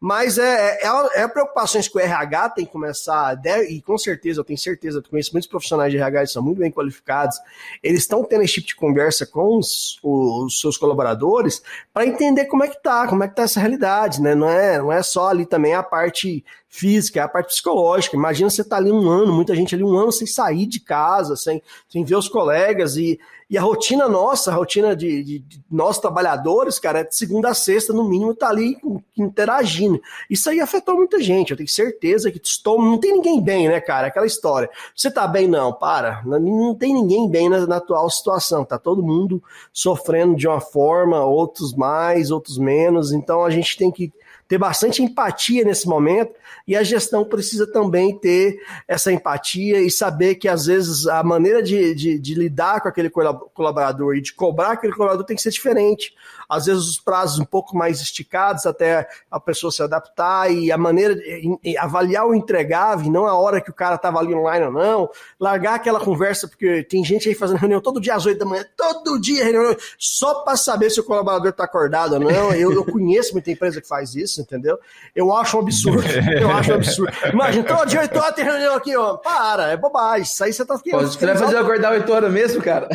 Mas é, é, é, é preocupações que o RH tem que começar, deve, e com certeza, eu tenho certeza, eu conheço muitos profissionais de RH eles são muito bem qualificados, eles estão tendo esse tipo de conversa com os, os seus colaboradores para entender como é que tá, como é que tá essa realidade, né? Não é, não é só ali também a parte física, é a parte psicológica. Imagina você tá ali um ano, muita gente ali um ano sem sair de casa, sem, sem ver os colegas, e e a rotina nossa, a rotina de, de, de nós trabalhadores, cara, é de segunda a sexta, no mínimo, tá ali interagindo. Isso aí afetou muita gente, eu tenho certeza que estou. Não tem ninguém bem, né, cara? Aquela história. Você tá bem, não, para. Não, não tem ninguém bem na, na atual situação. Tá todo mundo sofrendo de uma forma, outros mais, outros menos. Então a gente tem que ter bastante empatia nesse momento e a gestão precisa também ter essa empatia e saber que às vezes a maneira de, de, de lidar com aquele colaborador e de cobrar aquele colaborador tem que ser diferente às vezes os prazos um pouco mais esticados até a pessoa se adaptar e a maneira de avaliar o entregável, não a hora que o cara estava ali online ou não, largar aquela conversa, porque tem gente aí fazendo reunião todo dia às oito da manhã, todo dia reunião, só para saber se o colaborador está acordado ou não. Eu, eu conheço muita empresa que faz isso, entendeu? Eu acho um absurdo. Eu acho um absurdo. Imagina, todo dia oito horas tem reunião aqui, ó. Para, é bobagem. Isso aí você tá ficando. Você vai fazer eu acordar oito horas mesmo, cara?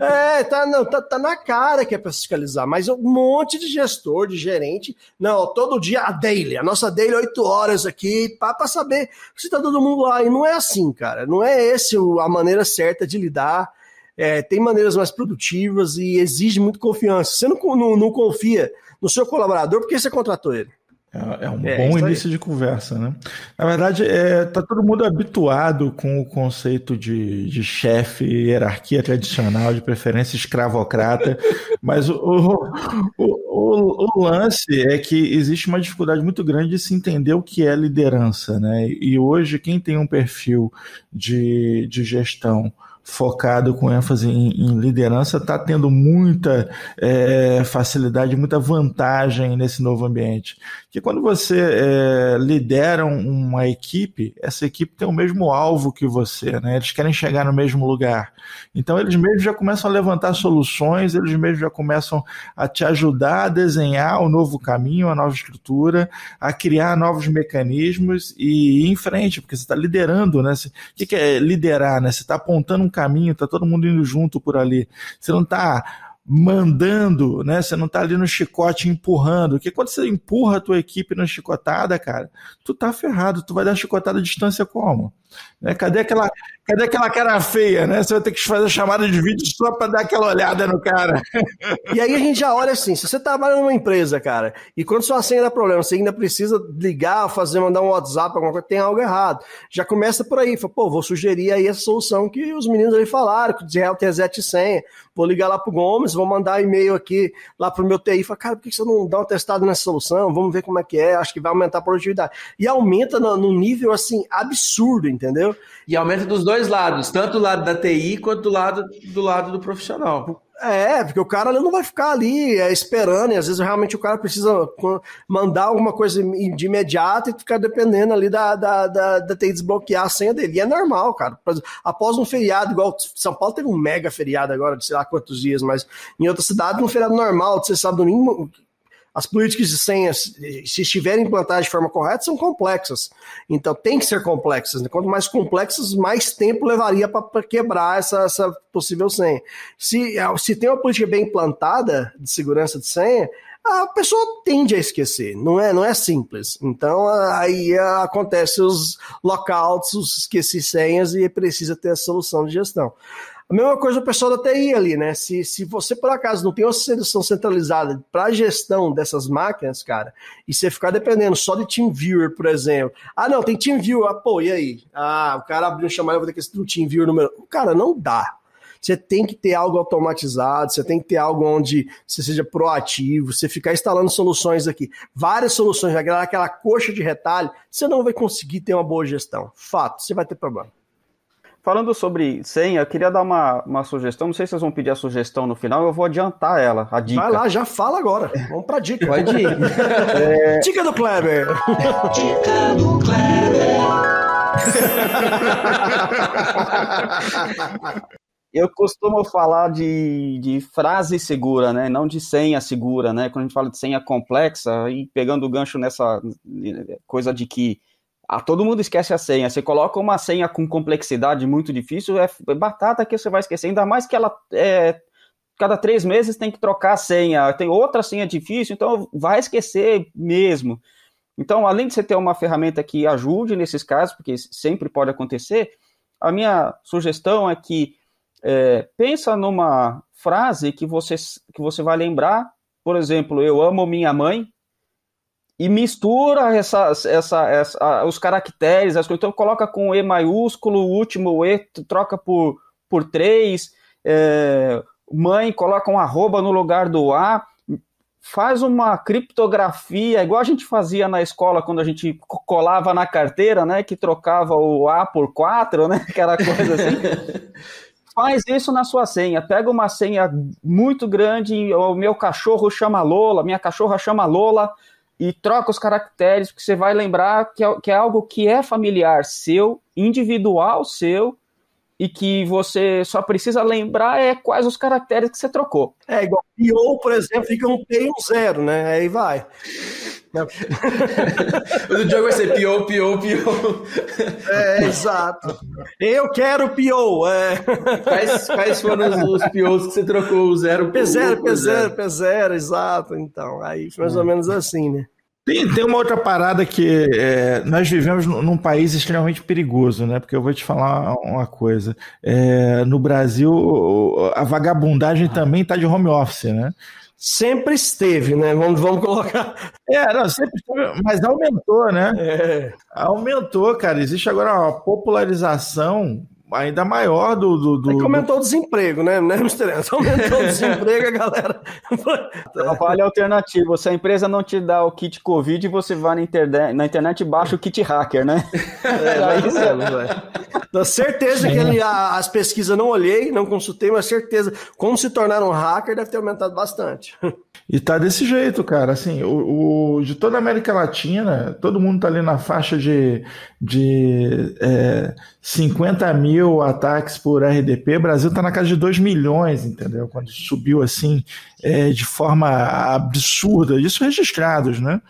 É, tá, não, tá, tá na cara que é para fiscalizar mas um monte de gestor, de gerente. Não, todo dia a daily, a nossa daily, oito horas aqui, para saber se está todo mundo lá. E não é assim, cara. Não é essa a maneira certa de lidar. É, tem maneiras mais produtivas e exige muito confiança. Você não, não, não confia no seu colaborador porque você contratou ele. É, é, um é, bom início aí. de conversa, né? Na verdade, é, tá todo mundo habituado com o conceito de, de chefe, hierarquia tradicional, de preferência escravocrata, mas o, o, o, o, lance é que existe uma dificuldade muito grande de se entender o que é liderança, né? E hoje, quem tem um perfil de, de gestão focado com ênfase em, em liderança, está tendo muita é, facilidade, muita vantagem nesse novo ambiente. Que quando você é, lidera uma equipe, essa equipe tem o mesmo alvo que você, né? Eles querem chegar no mesmo lugar. Então eles mesmos já começam a levantar soluções, eles mesmos já começam a te ajudar a desenhar o um novo caminho, a nova estrutura, a criar novos mecanismos e ir em frente, porque você está liderando, né? O que, é liderar, né? Você está apontando um caminho, tá todo mundo indo junto por ali. Você não tá mandando, né? Você não tá ali no chicote empurrando. Porque quando você empurra a tua equipe na chicotada, cara, tu tá ferrado, tu vai dar chicotada à distância como? Né? Cadê aquela, cadê aquela cara feia, né? Você vai ter que fazer chamada de vídeo só para dar aquela olhada no cara. E aí a gente já olha assim, se você trabalha numa empresa, cara, e quando sua senha dá problema, você ainda precisa ligar, fazer, mandar um WhatsApp, alguma coisa, tem algo errado. Já começa por aí, fala, pô, vou sugerir aí essa solução que os meninos ali falaram, que o reset senha vou ligar lá pro Gomes, vou mandar e-mail aqui lá pro meu TI, falar, cara, por que você não dá um testado nessa solução? Vamos ver como é que é, acho que vai aumentar a produtividade. E aumenta num nível, assim, absurdo, entendeu? E aumenta dos dois lados, tanto do lado da TI quanto do lado do, lado do profissional. É, porque o cara não vai ficar ali é, esperando, e às vezes realmente o cara precisa mandar alguma coisa de imediato e ficar dependendo ali da, da, da, da ter desbloquear a senha dele. E é normal, cara. Após um feriado, igual São Paulo teve um mega feriado agora, de sei lá quantos dias, mas em outra cidade, um feriado normal, de sexta, domingo, as políticas de senhas, se estiverem implantadas de forma correta, são complexas. Então, tem que ser complexas. Né? Quanto mais complexas, mais tempo levaria para quebrar essa, essa, possível senha. Se, é, se tem uma política bem implantada de segurança de senha, a pessoa tende a esquecer, não é, não é simples. Então aí acontece os lockouts, os esqueci senhas e precisa ter a solução de gestão. A mesma coisa o pessoal da TI ali, né? Se, se você, por acaso, não tem uma solução centralizada para a gestão dessas máquinas, cara, e você ficar dependendo só de TeamViewer, por exemplo. Ah, não, tem TeamViewer. Ah, pô, e aí? Ah, o cara abriu um chamado, eu vou ter que ter o TeamViewer número... Cara, não dá. Você tem que ter algo automatizado, você tem que ter algo onde você seja proativo, você ficar instalando soluções aqui. Várias soluções, aquela, aquela coxa de retalho, você não vai conseguir ter uma boa gestão. Fato, você vai ter problema. Falando sobre senha, eu queria dar uma, uma sugestão. Não sei se vocês vão pedir a sugestão no final, eu vou adiantar ela, a dica. Vai lá, já fala agora. Vamos pra dica. Vai dica. É... Dica do Kleber. Dica do Kleber. Eu costumo falar de, de frase segura, né? Não de senha segura, né? Quando a gente fala de senha complexa, e pegando o gancho nessa coisa de que ah, todo mundo esquece a senha. Você coloca uma senha com complexidade muito difícil, é, é batata que você vai esquecer. Ainda mais que ela é, cada três meses tem que trocar a senha, tem outra senha difícil, então vai esquecer mesmo. Então, além de você ter uma ferramenta que ajude nesses casos, porque sempre pode acontecer, a minha sugestão é que é, pensa numa frase que você, que você vai lembrar. Por exemplo, eu amo minha mãe, e mistura essa, essa, essa, os caracteres, as coisas. Então coloca com E maiúsculo, o último E troca por, por três é, mãe coloca um arroba no lugar do A, faz uma criptografia, igual a gente fazia na escola quando a gente colava na carteira, né? Que trocava o A por quatro né? Aquela coisa assim. faz isso na sua senha. Pega uma senha muito grande, o meu cachorro chama Lola, minha cachorra chama Lola, e troca os caracteres, porque você vai lembrar que é, que é algo que é familiar seu, individual seu, e que você só precisa lembrar é quais os caracteres que você trocou. É igual PO, por exemplo, fica um P e um zero, né? Aí vai. o do Diogo vai ser PO, PO, PO. É, exato. Eu quero PO. É. Quais, quais foram os, os POs que você trocou? O zero, P0, P0, P0, exato. Então, aí foi mais hum. ou é. menos assim, né? Tem, tem uma outra parada que é, nós vivemos num país extremamente perigoso, né? Porque eu vou te falar uma coisa. É, no Brasil, a vagabundagem também está de home office, né? Sempre esteve, né? Vamos, vamos colocar. É, não, sempre esteve, mas aumentou, né? É. Aumentou, cara. Existe agora uma popularização ainda maior do. do, do é aumentou do... o desemprego, né? Né, Misterioso? Aumentou o desemprego, a galera. Trabalho alternativo. Se a empresa não te dá o kit Covid, você vai na internet, na internet e baixa o kit hacker, né? É, isso, é, velho. certeza que ele, a, as pesquisas não olhei, não consultei, mas certeza. Como se tornar um hacker deve ter aumentado bastante. E tá desse jeito, cara. Assim, o, o de toda a América Latina, todo mundo tá ali na faixa de, de é, 50 mil mil ataques por RDP, o Brasil está na casa de 2 milhões, entendeu? Quando subiu assim é, de forma absurda, isso registrados, né?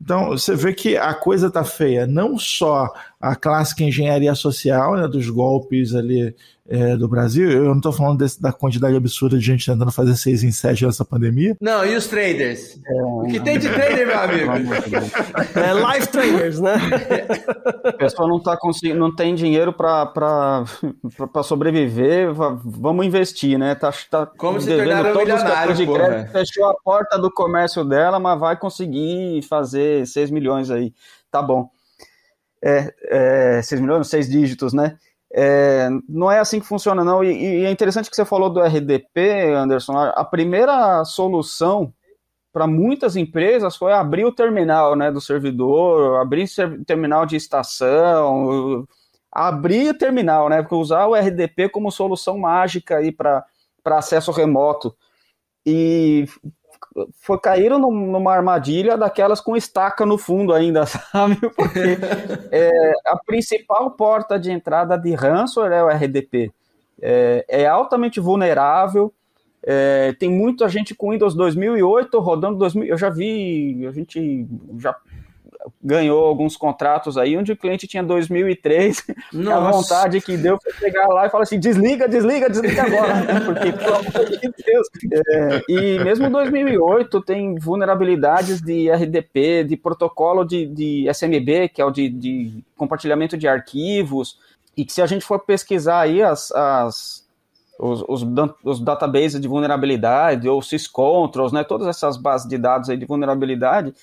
Então você vê que a coisa tá feia, não só a clássica engenharia social, né, dos golpes ali é, do Brasil. Eu não estou falando desse, da quantidade absurda de gente tentando fazer seis em sete nessa pandemia. Não, e os traders? É... O que tem de trader, meu amigo? é live traders, né? A pessoa não tá conseguindo, não tem dinheiro para sobreviver, vamos investir, né? Tá, tá Como se tornar todos milionário, de porra. crédito, fechou a porta do comércio dela, mas vai conseguir fazer 6 milhões aí. Tá bom. É, é, 6 milhões, 6 dígitos, né? É, não é assim que funciona, não. E, e, é interessante que você falou do RDP, Anderson. A, primeira solução para muitas empresas foi abrir o terminal né, do servidor, abrir ser, terminal de estação, abrir terminal, né? usar o RDP como solução mágica aí para acesso remoto. E foi, caíram numa armadilha daquelas com estaca no fundo ainda, sabe? Porque é, a principal porta de entrada de ransomware é o RDP. É, é altamente vulnerável, é, tem muita gente com Windows 2008 rodando 2000. Eu já vi, a gente já ganhou alguns contratos aí, onde o cliente tinha 2003, a vontade que deu foi chegar lá e falar assim, desliga, desliga, desliga agora, né? porque, pelo amor de Deus. É, e mesmo 2008 tem vulnerabilidades de RDP, de protocolo de, de SMB, que é o de, de compartilhamento de arquivos, e que se a gente for pesquisar aí as, as os, os, os, databases de vulnerabilidade, ou syscontrols, né, todas essas bases de dados aí de vulnerabilidade,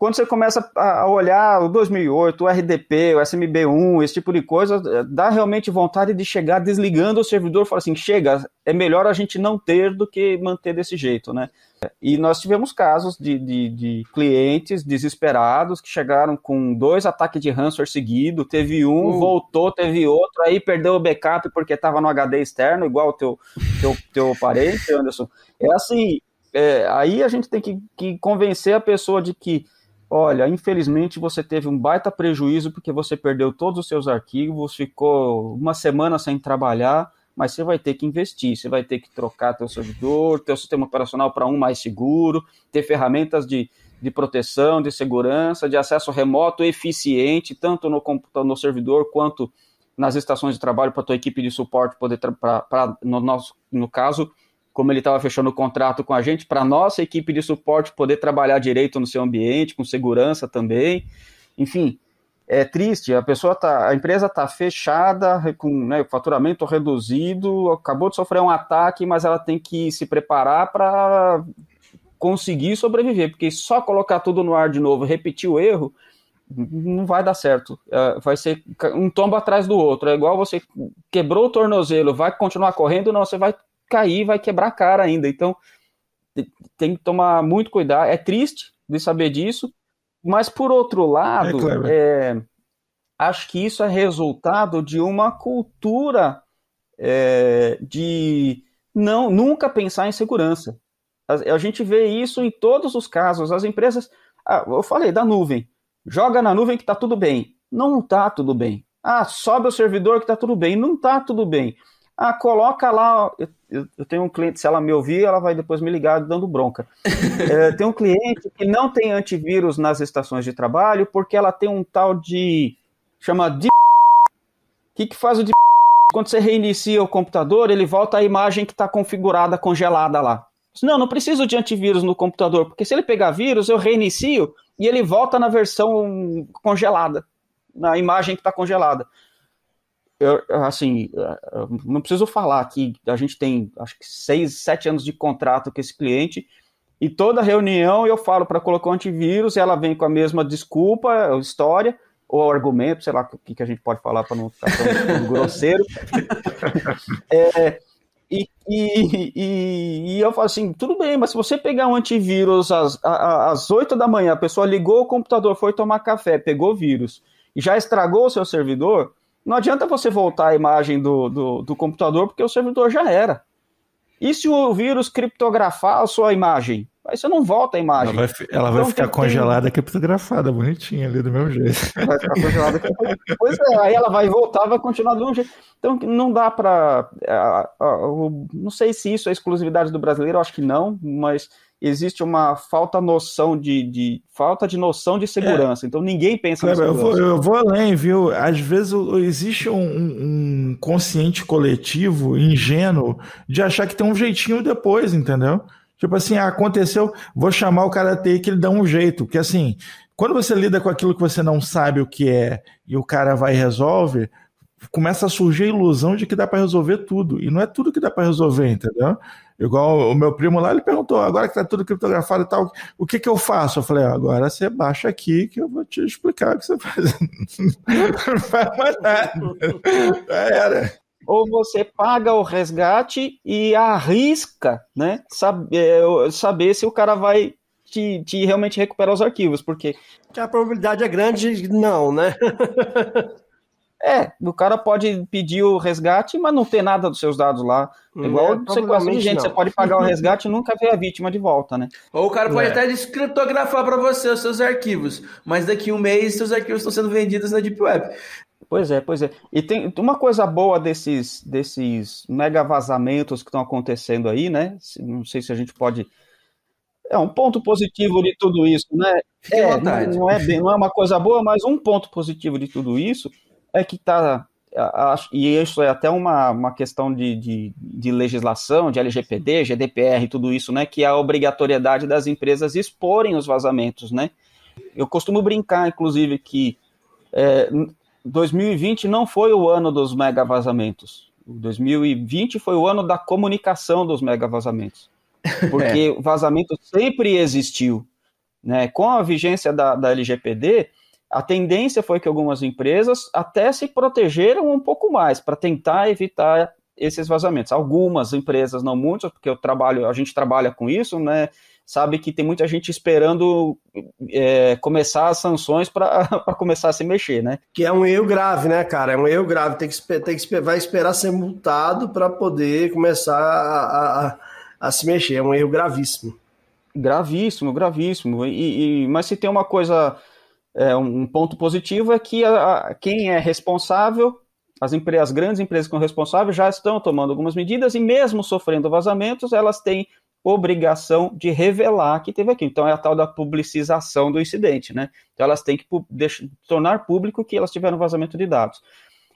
quando você começa a olhar o 2008, o RDP, o SMB1, esse tipo de coisa, é, dá realmente vontade de chegar desligando o servidor e falar assim: chega, é melhor a gente não ter do que manter desse jeito, né? E nós tivemos casos de, de, de clientes desesperados que chegaram com dois ataques de ransomware seguido, teve um, uh. voltou, teve outro, aí perdeu o backup porque estava no HD externo, igual o teu, teu, teu parente, Anderson. É assim, é, aí a gente tem que, que convencer a pessoa de que olha, infelizmente você teve um baita prejuízo porque você perdeu todos os seus arquivos, ficou uma semana sem trabalhar, mas você vai ter que investir, você vai ter que trocar teu servidor, teu sistema operacional para um mais seguro, ter ferramentas de, de proteção, de segurança, de acesso remoto eficiente, tanto no, no servidor quanto nas estações de trabalho para tua equipe de suporte poder, trabalhar. no, nosso, no caso, como ele estava fechando o contrato com a gente, para nossa equipe de suporte poder trabalhar direito no seu ambiente, com segurança também. Enfim, é triste, a pessoa tá, a empresa está fechada, com né, faturamento reduzido, acabou de sofrer um ataque, mas ela tem que se preparar para conseguir sobreviver, porque só colocar tudo no ar de novo, repetir o erro, não vai dar certo. É, vai ser um tombo atrás do outro. É igual você quebrou o tornozelo, vai continuar correndo? Não, você vai cair, vai quebrar a cara ainda. Então, tem que tomar muito cuidado. É triste de saber disso, mas por outro lado, é é, acho que isso é resultado de uma cultura é, de não nunca pensar em segurança. A, a, gente vê isso em todos os casos. As empresas, ah, eu falei da nuvem, joga na nuvem que tá tudo bem. Não tá tudo bem. Ah, sobe o servidor que tá tudo bem. Não tá tudo bem. Ah, coloca lá eu, eu, tenho um cliente, se ela me ouvir, ela vai depois me ligar dando bronca. é, tem um cliente que não tem antivírus nas estações de trabalho porque ela tem um tal de. chama de. O que, que faz o de. Quando você reinicia o computador, ele volta a imagem que está configurada, congelada lá. Não, não preciso de antivírus no computador, porque se ele pegar vírus, eu reinicio e ele volta na versão congelada, na imagem que está congelada eu, assim, não preciso falar aqui, a gente tem acho que seis, sete anos de contrato com esse cliente, e toda reunião eu falo para colocar um antivírus, e ela vem com a mesma desculpa, história, ou argumento, sei lá o que, que a gente pode falar para não ficar tão grosseiro. É, e, e, e, e, eu falo assim, tudo bem, mas se você pegar um antivírus às, às 8 da manhã, a pessoa ligou o computador, foi tomar café, pegou vírus, e já estragou o seu servidor, não adianta você voltar a imagem do, do, do computador, porque o servidor já era. E se o vírus criptografar a sua imagem? Aí você não volta a imagem. Ela vai, ela então, vai ficar tem... congelada criptografada, bonitinha ali do mesmo jeito. Vai ficar congelada. pois é, aí ela vai voltar, vai continuar do mesmo jeito. Então não dá para. Não sei se isso é exclusividade do brasileiro, acho que não, mas existe uma falta noção de, de falta de noção de segurança. É. Então ninguém pensa Cleber, na segurança. Eu vou, eu vou, além, viu? Às vezes existe um, um, consciente coletivo ingênuo de achar que tem um jeitinho depois, entendeu? Tipo assim, ah, aconteceu, vou chamar o cara TI que ele dá um jeito. Porque assim, quando você lida com aquilo que você não sabe o que é e o cara vai e resolve, começa a surgir a ilusão de que dá para resolver tudo. E não é tudo que dá para resolver, entendeu? Igual o meu primo lá, ele perguntou, agora que está tudo criptografado e tal, o que, que eu faço? Eu falei, ah, agora você baixa aqui que eu vou te explicar o que você faz. não mais nada. Já era ou você paga o resgate e arrisca, né? Saber, é, saber se o cara vai te, te realmente recuperar os arquivos, porque. Que a probabilidade é grande, não, né? É, o cara pode pedir o resgate, mas não ter nada dos seus dados lá. Hum, Igual é, sequestro de gente, não. você pode pagar o resgate e nunca ver a vítima de volta, né? Ou o cara pode é. até descritografar para você os seus arquivos, mas daqui um mês seus arquivos estão sendo vendidos na Deep Web. Pois é, pois é. E tem uma coisa boa desses, desses mega vazamentos que estão acontecendo aí, né? Não sei se a gente pode é um ponto positivo de tudo isso, né? Fique é, à vontade. Não, não, é bem, não é uma coisa boa, mas um ponto positivo de tudo isso é que está e isso é até uma, uma questão de, de, de, legislação, de LGPD, GDPR, tudo isso, né? Que é a obrigatoriedade das empresas exporem os vazamentos, né? Eu costumo brincar, inclusive, que é, 2020 não foi o ano dos mega vazamentos. 2020 foi o ano da comunicação dos mega vazamentos. Porque é. o vazamento sempre existiu. Né? Com a vigência da, da LGPD, a tendência foi que algumas empresas até se protegeram um pouco mais para tentar evitar esses vazamentos. Algumas empresas, não muitas, porque eu trabalho, a gente trabalha com isso, né? Sabe que tem muita gente esperando é, começar as sanções para começar a se mexer, né? Que é um erro grave, né, cara? É um erro grave. Tem que, tem que vai esperar ser multado para poder começar a, a, a, se mexer. É um erro gravíssimo. Gravíssimo, gravíssimo. E, e mas se tem uma coisa é, um ponto positivo é que a, a, quem é responsável, as, empresas, as grandes empresas que são responsáveis já estão tomando algumas medidas e mesmo sofrendo vazamentos, elas têm obrigação de revelar que teve aqui. Então é a tal da publicização do incidente, né? Então elas têm que deixar, tornar público que elas tiveram vazamento de dados.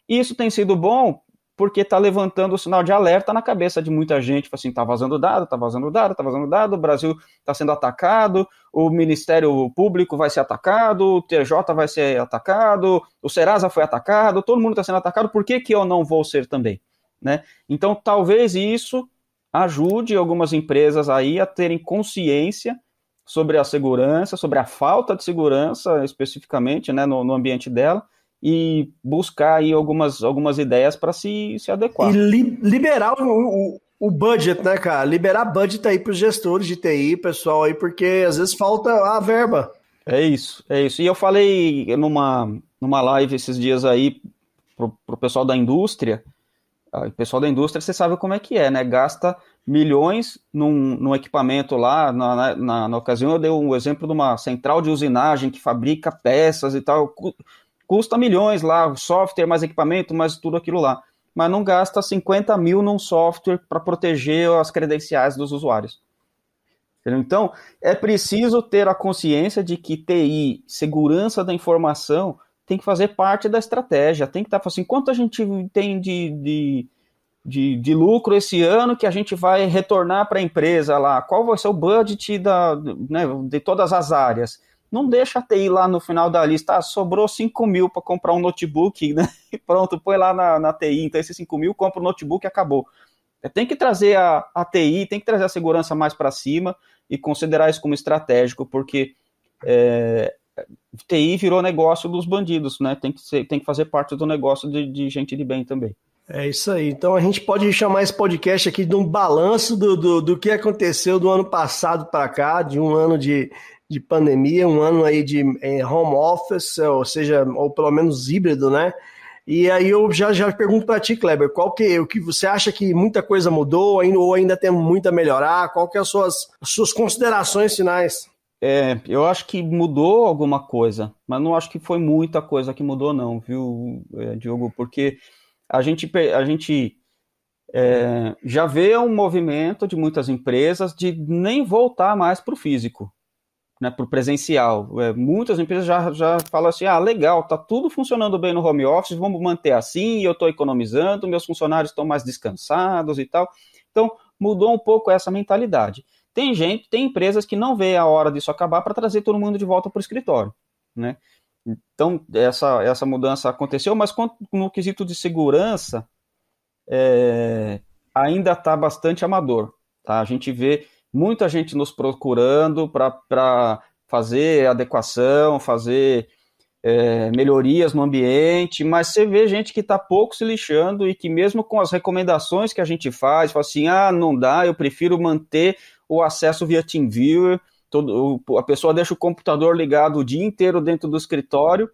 Isso tem sido bom porque está levantando o sinal de alerta na cabeça de muita gente, tipo assim, está vazando dado, está vazando dado, está vazando dado, o Brasil está sendo atacado, o Ministério Público vai ser atacado, o TJ vai ser atacado, o Serasa foi atacado, todo mundo está sendo atacado, por que, que eu não vou ser também? Né? Então, talvez isso ajude algumas empresas aí a terem consciência sobre a segurança, sobre a falta de segurança especificamente né, no, no ambiente dela, e buscar aí algumas, algumas ideias para se, se adequar. E li, liberar o, o, o, budget, né, cara? Liberar budget aí para os gestores de TI, pessoal, aí, porque às vezes falta a verba. É isso, é isso. E eu falei numa, numa live esses dias aí para o pessoal da indústria. O ah, pessoal da indústria, você sabe como é que é, né? Gasta milhões num, num equipamento lá. Na, na, na, na ocasião, eu dei um exemplo de uma central de usinagem que fabrica peças e tal custa milhões lá, software, mais equipamento, mais tudo aquilo lá. Mas não gasta 50 mil num software para proteger as credenciais dos usuários. Entendeu? Então, é preciso ter a consciência de que TI, segurança da informação, tem que fazer parte da estratégia. Tem que tá estar assim, quanto a gente tem de, de, de, de lucro esse ano que a gente vai retornar para a empresa lá? Qual vai ser o budget da, né, de todas as áreas? não deixa a TI lá no final da lista, ah, sobrou 5 mil para comprar um notebook, né? E pronto, põe lá na, na TI, então esses 5 mil, compra o um notebook e acabou. É, tem que trazer a, a TI, tem que trazer a segurança mais para cima e considerar isso como estratégico, porque é, TI virou negócio dos bandidos, né? Tem que, ser, tem que fazer parte do negócio de, de gente de bem também. É isso aí. Então a gente pode chamar esse podcast aqui de um balanço do, do, do que aconteceu do ano passado para cá, de um ano de, de pandemia, um ano aí de eh, home office, ou seja, ou pelo menos híbrido, né? E aí eu já, já pergunto para ti, Kleber, qual que o que você acha que muita coisa mudou ainda, ou ainda tem muito a melhorar? Qual que é as suas, as suas considerações finais? É, eu acho que mudou alguma coisa, mas não acho que foi muita coisa que mudou não, viu, eh, Diogo? Porque a gente, a gente é, já vê um movimento de muitas empresas de nem voltar mais para o físico né, para o presencial. É, muitas empresas já, já falam assim: ah, legal, tá tudo funcionando bem no home office, vamos manter assim, eu estou economizando, meus funcionários estão mais descansados e tal. Então, mudou um pouco essa mentalidade. Tem gente, tem empresas que não vê a hora disso acabar para trazer todo mundo de volta para o escritório, né? Então, essa, essa mudança aconteceu, mas no quesito de segurança, é, ainda está bastante amador. Tá? A gente vê muita gente nos procurando para fazer adequação, fazer é, melhorias no ambiente, mas você vê gente que está pouco se lixando e que mesmo com as recomendações que a gente faz, fala assim, ah, não dá, eu prefiro manter o acesso via TeamViewer, todo, a pessoa deixa o computador ligado o dia inteiro dentro do escritório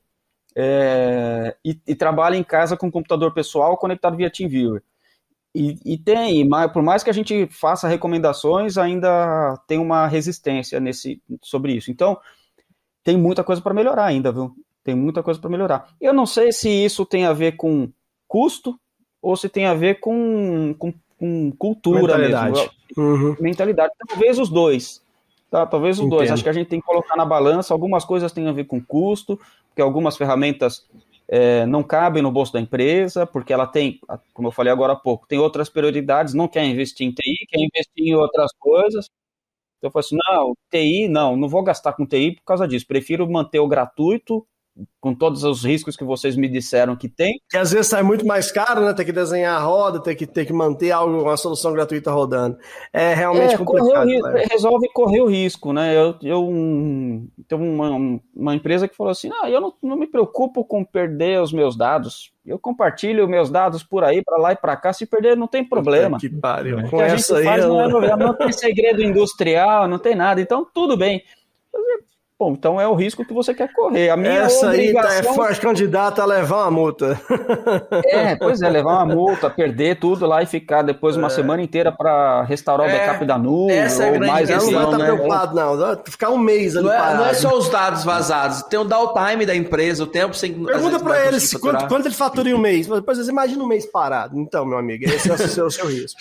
é, e, e, trabalha em casa com o computador pessoal conectado via TeamViewer. E, e, tem, mas por mais que a gente faça recomendações, ainda tem uma resistência nesse sobre isso. Então, tem muita coisa para melhorar ainda, viu? Tem muita coisa para melhorar. Eu não sei se isso tem a ver com custo ou se tem a ver com, com, com cultura Mentalidade. mesmo. Uhum. Mentalidade. Talvez os dois. Tá? Talvez os Entendo. dois. Acho que a gente tem que colocar na balança. Algumas coisas têm a ver com custo, porque algumas ferramentas é, não cabem no bolso da empresa, porque ela tem, como eu falei agora há pouco, tem outras prioridades, não quer investir em TI, quer investir em outras coisas. Então eu falo assim, não, TI, não, não vou gastar com TI por causa disso, prefiro manter o gratuito com todos os riscos que vocês me disseram que tem. Que às vezes sai muito mais caro, né? Ter que desenhar a roda, ter que, ter que manter algo, uma solução gratuita rodando. É realmente é, complicado. Né? Resolve correr o risco, né? Eu, eu um, tem uma, uma empresa que falou assim: não, ah, eu não, não me preocupo com perder os meus dados. Eu compartilho meus dados por aí, para lá e para cá. Se perder, não tem problema. Que pariu. Com essa aí a gente faz eu... não é né? problema. Não tem segredo industrial, não tem nada. Então, tudo bem. Bom, então é o risco que você quer correr. A minha Essa obrigação... aí tá, é forte candidata a levar uma multa. É, pois é, levar uma multa, perder tudo lá e ficar depois uma é. semana inteira para restaurar é. o backup da nuvem. Essa é ou mais questão, não, não tá né? preocupado, não. Ficar um mês ali não parado. é, Não é só os dados vazados, tem o downtime da empresa, o tempo sem. Pergunta para ele quanto, quanto ele fatura em um mês. Pois imagina um mês parado. Então, meu amigo, esse é o seu, o seu risco.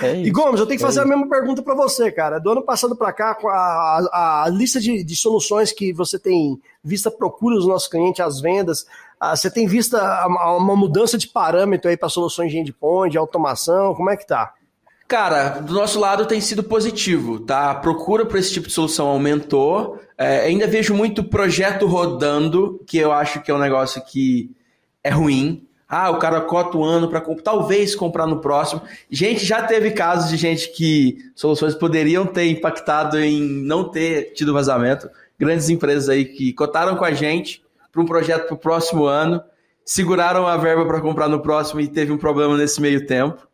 É isso, e Gomes, eu tenho que é fazer é a mesma pergunta para você, cara. Do ano passado para cá, a, a, a lista de, de, soluções que você tem visto a procura dos nossos clientes, as vendas, a, ah, você tem visto uma mudança de parâmetro aí para soluções de endpoint, de automação, como é que tá? Cara, do nosso lado tem sido positivo, tá? A procura por esse tipo de solução aumentou. É, ainda vejo muito projeto rodando, que eu acho que é um negócio que é ruim. Ah, o cara cota o ano para talvez comprar no próximo. Gente, já teve casos de gente que soluções poderiam ter impactado em não ter tido vazamento. Grandes empresas aí que cotaram com a gente para um projeto para o próximo ano, seguraram a verba para comprar no próximo e teve um problema nesse meio tempo.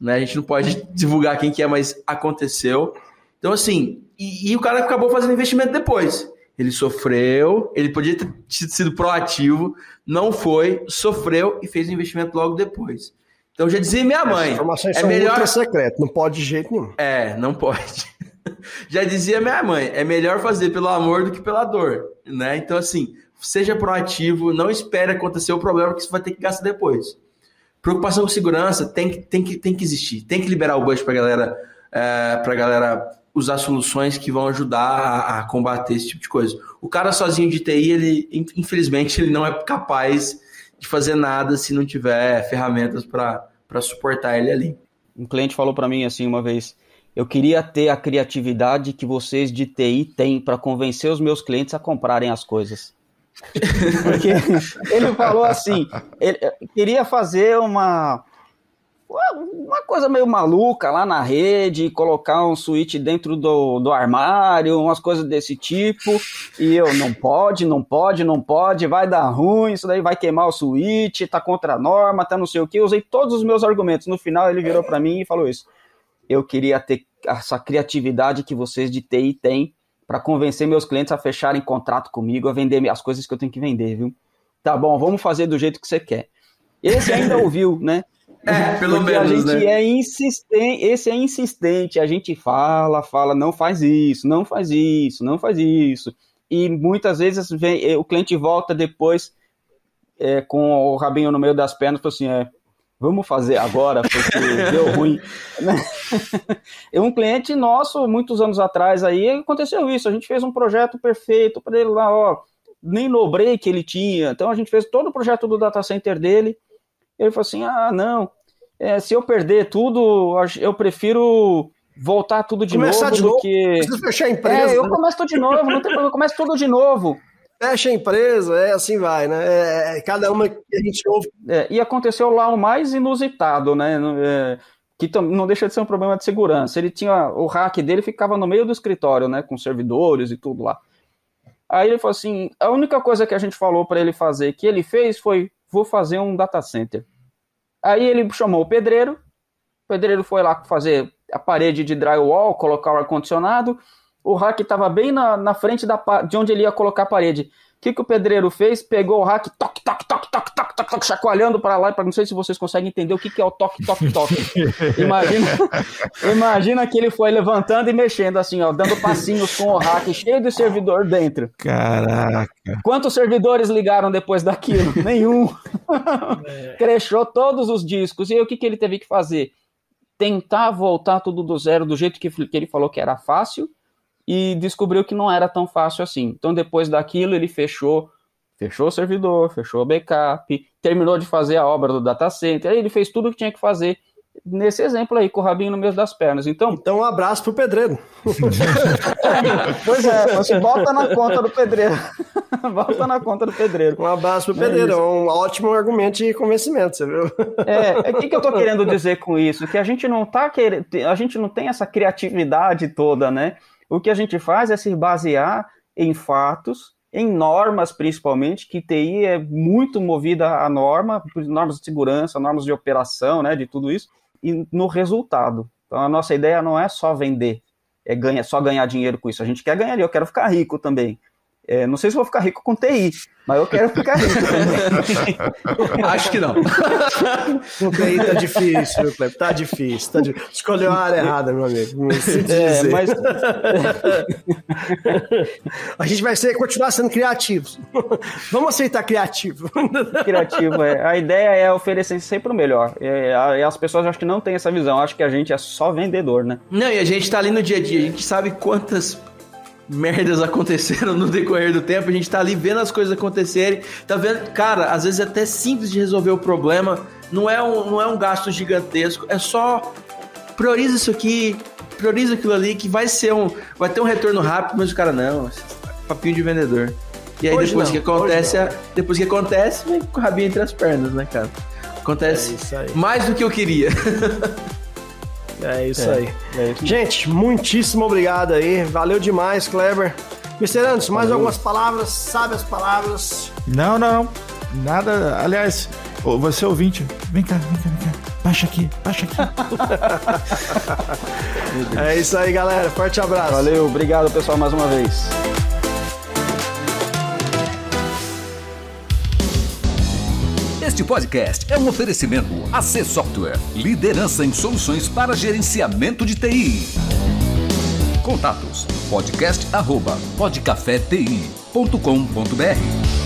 Né? A gente não pode divulgar quem que é, mas aconteceu. Então, assim, e, e o cara acabou fazendo investimento depois. Ele sofreu, ele podia ter sido proativo, não foi, sofreu e fez o investimento logo depois. Então já dizia minha mãe. Informações é são melhor ultra secreto, não pode de jeito nenhum. É, não pode. já dizia minha mãe, é melhor fazer pelo amor do que pela dor, né? Então assim, seja proativo, não espere acontecer o problema que você vai ter que gastar depois. Preocupação com segurança tem que, tem que, tem que existir, tem que liberar o budget para galera, é, para galera usar soluções que vão ajudar a, combater esse tipo de coisa. O cara sozinho de TI, ele infelizmente ele não é capaz de fazer nada se não tiver ferramentas para suportar ele ali. Um cliente falou para mim assim uma vez: "Eu queria ter a criatividade que vocês de TI têm para convencer os meus clientes a comprarem as coisas". Porque ele falou assim, ele queria fazer uma uma coisa meio maluca lá na rede, colocar um suíte dentro do, do armário, umas coisas desse tipo, e eu, não pode, não pode, não pode, vai dar ruim, isso daí vai queimar o suíte tá contra a norma, tá não sei o que, usei todos os meus argumentos, no final ele virou para mim e falou isso, eu queria ter essa criatividade que vocês de TI têm para convencer meus clientes a fecharem contrato comigo, a vender as coisas que eu tenho que vender, viu? Tá bom, vamos fazer do jeito que você quer. Esse ainda ouviu, né? É, pelo Porque menos, a gente né? é insistente, esse é insistente, a gente fala, fala, não faz isso, não faz isso, não faz isso. E muitas vezes vem, eh, o cliente volta depois é, com o rabinho no meio das pernas, assim, é, vamos fazer agora, porque deu ruim. um cliente nosso, muitos anos atrás, aí aconteceu isso, a gente fez um projeto perfeito para ele lá, ó, nem nobrei que ele tinha, então a gente fez todo o projeto do data center dele, ele falou assim: ah, não, é, se eu perder tudo, eu prefiro voltar tudo de Começar novo de do novo, que. fechar a empresa. É, eu né? começo tudo de novo, não tem problema, eu começo tudo de novo. Fecha a empresa, é assim vai, né? É, é cada uma que a gente ouve. É, e aconteceu lá o mais inusitado, né? É, que não deixa de ser um problema de segurança. Ele tinha o hack dele ficava no meio do escritório, né, com servidores e tudo lá. Aí ele falou assim: a única coisa que a gente falou para ele fazer que ele fez foi vou fazer um data center. Aí ele chamou o pedreiro, o pedreiro foi lá fazer a parede de drywall, colocar o ar-condicionado. O rack estava bem na, na frente da, de onde ele ia colocar a parede. O que, que o pedreiro fez? Pegou o rack, toque, toque, toque, toque, toque toque, toque, toque, chacoalhando para lá, para não sei se vocês conseguem entender o que, que é o toque, toque, toque. imagina, imagina que ele foi levantando e mexendo assim, ó, dando passinhos com o rack cheio de servidor dentro. Caraca. Quantos servidores ligaram depois daquilo? Nenhum. É. Crechou todos os discos. E aí, o que, que ele teve que fazer? Tentar voltar tudo do zero, do jeito que, que ele falou que era fácil, e descobriu que não era tão fácil assim. Então, depois daquilo, ele fechou Fechou o servidor, fechou o backup, terminou de fazer a obra do data center, aí ele fez tudo o que tinha que fazer. Nesse exemplo aí, com o rabinho no meio das pernas. Então, então um abraço pro pedreiro. pois é, você bota na conta do pedreiro. bota na conta do pedreiro. Um abraço pro é pedreiro, é um ótimo argumento de convencimento, você viu? é, é o que, que eu tô querendo dizer com isso? Que a gente não tá querendo, a gente não tem essa criatividade toda, né? O que a gente faz é se basear em fatos em normas principalmente, que TI é muito movida a norma, normas de segurança, normas de operação, né, de tudo isso, e no resultado. Então a nossa ideia não é só vender, é ganha, só ganhar dinheiro com isso. A gente quer ganhar, eu quero ficar rico também. É, não sei se vou ficar rico com TI, mas eu quero ficar rico. Acho que não. Com TI tá difícil, meu Cleber? Tá difícil. Tá difícil. Escolheu a área errada, meu amigo. É, mas... a gente vai ser, continuar sendo criativos. Vamos aceitar criativo. Criativo, é. A ideia é oferecer sempre o melhor. É, e as pessoas acho que não têm essa visão. Acho que a gente é só vendedor, né? Não, e a gente tá ali no dia a dia. A gente sabe quantas merdas aconteceram no decorrer do tempo, a gente tá ali vendo as coisas acontecerem, tá vendo, cara, às vezes é até simples de resolver o problema, não é um, não é um gasto gigantesco, é só prioriza isso aqui, prioriza aquilo ali que vai ser um, vai ter um retorno rápido, mas o cara não, papinho de vendedor. E aí depois não, que acontece, depois que acontece, vem com o rabinho entre as pernas, né, cara? Acontece é mais do que eu queria. É isso é, aí. É Gente, muitíssimo obrigado aí. Valeu demais, Kleber. Mr. Anderson, mais Valeu. algumas palavras? Sabe as palavras? Não, não. Nada. Aliás, você é ouvinte, vem cá, vem cá, vem cá. Baixa aqui, baixa aqui. é isso aí, galera. Forte abraço. Valeu, obrigado, pessoal, mais uma vez. Este podcast é um oferecimento AC Software, liderança em soluções para gerenciamento de TI. Contatos podcast@podcafeti.com.br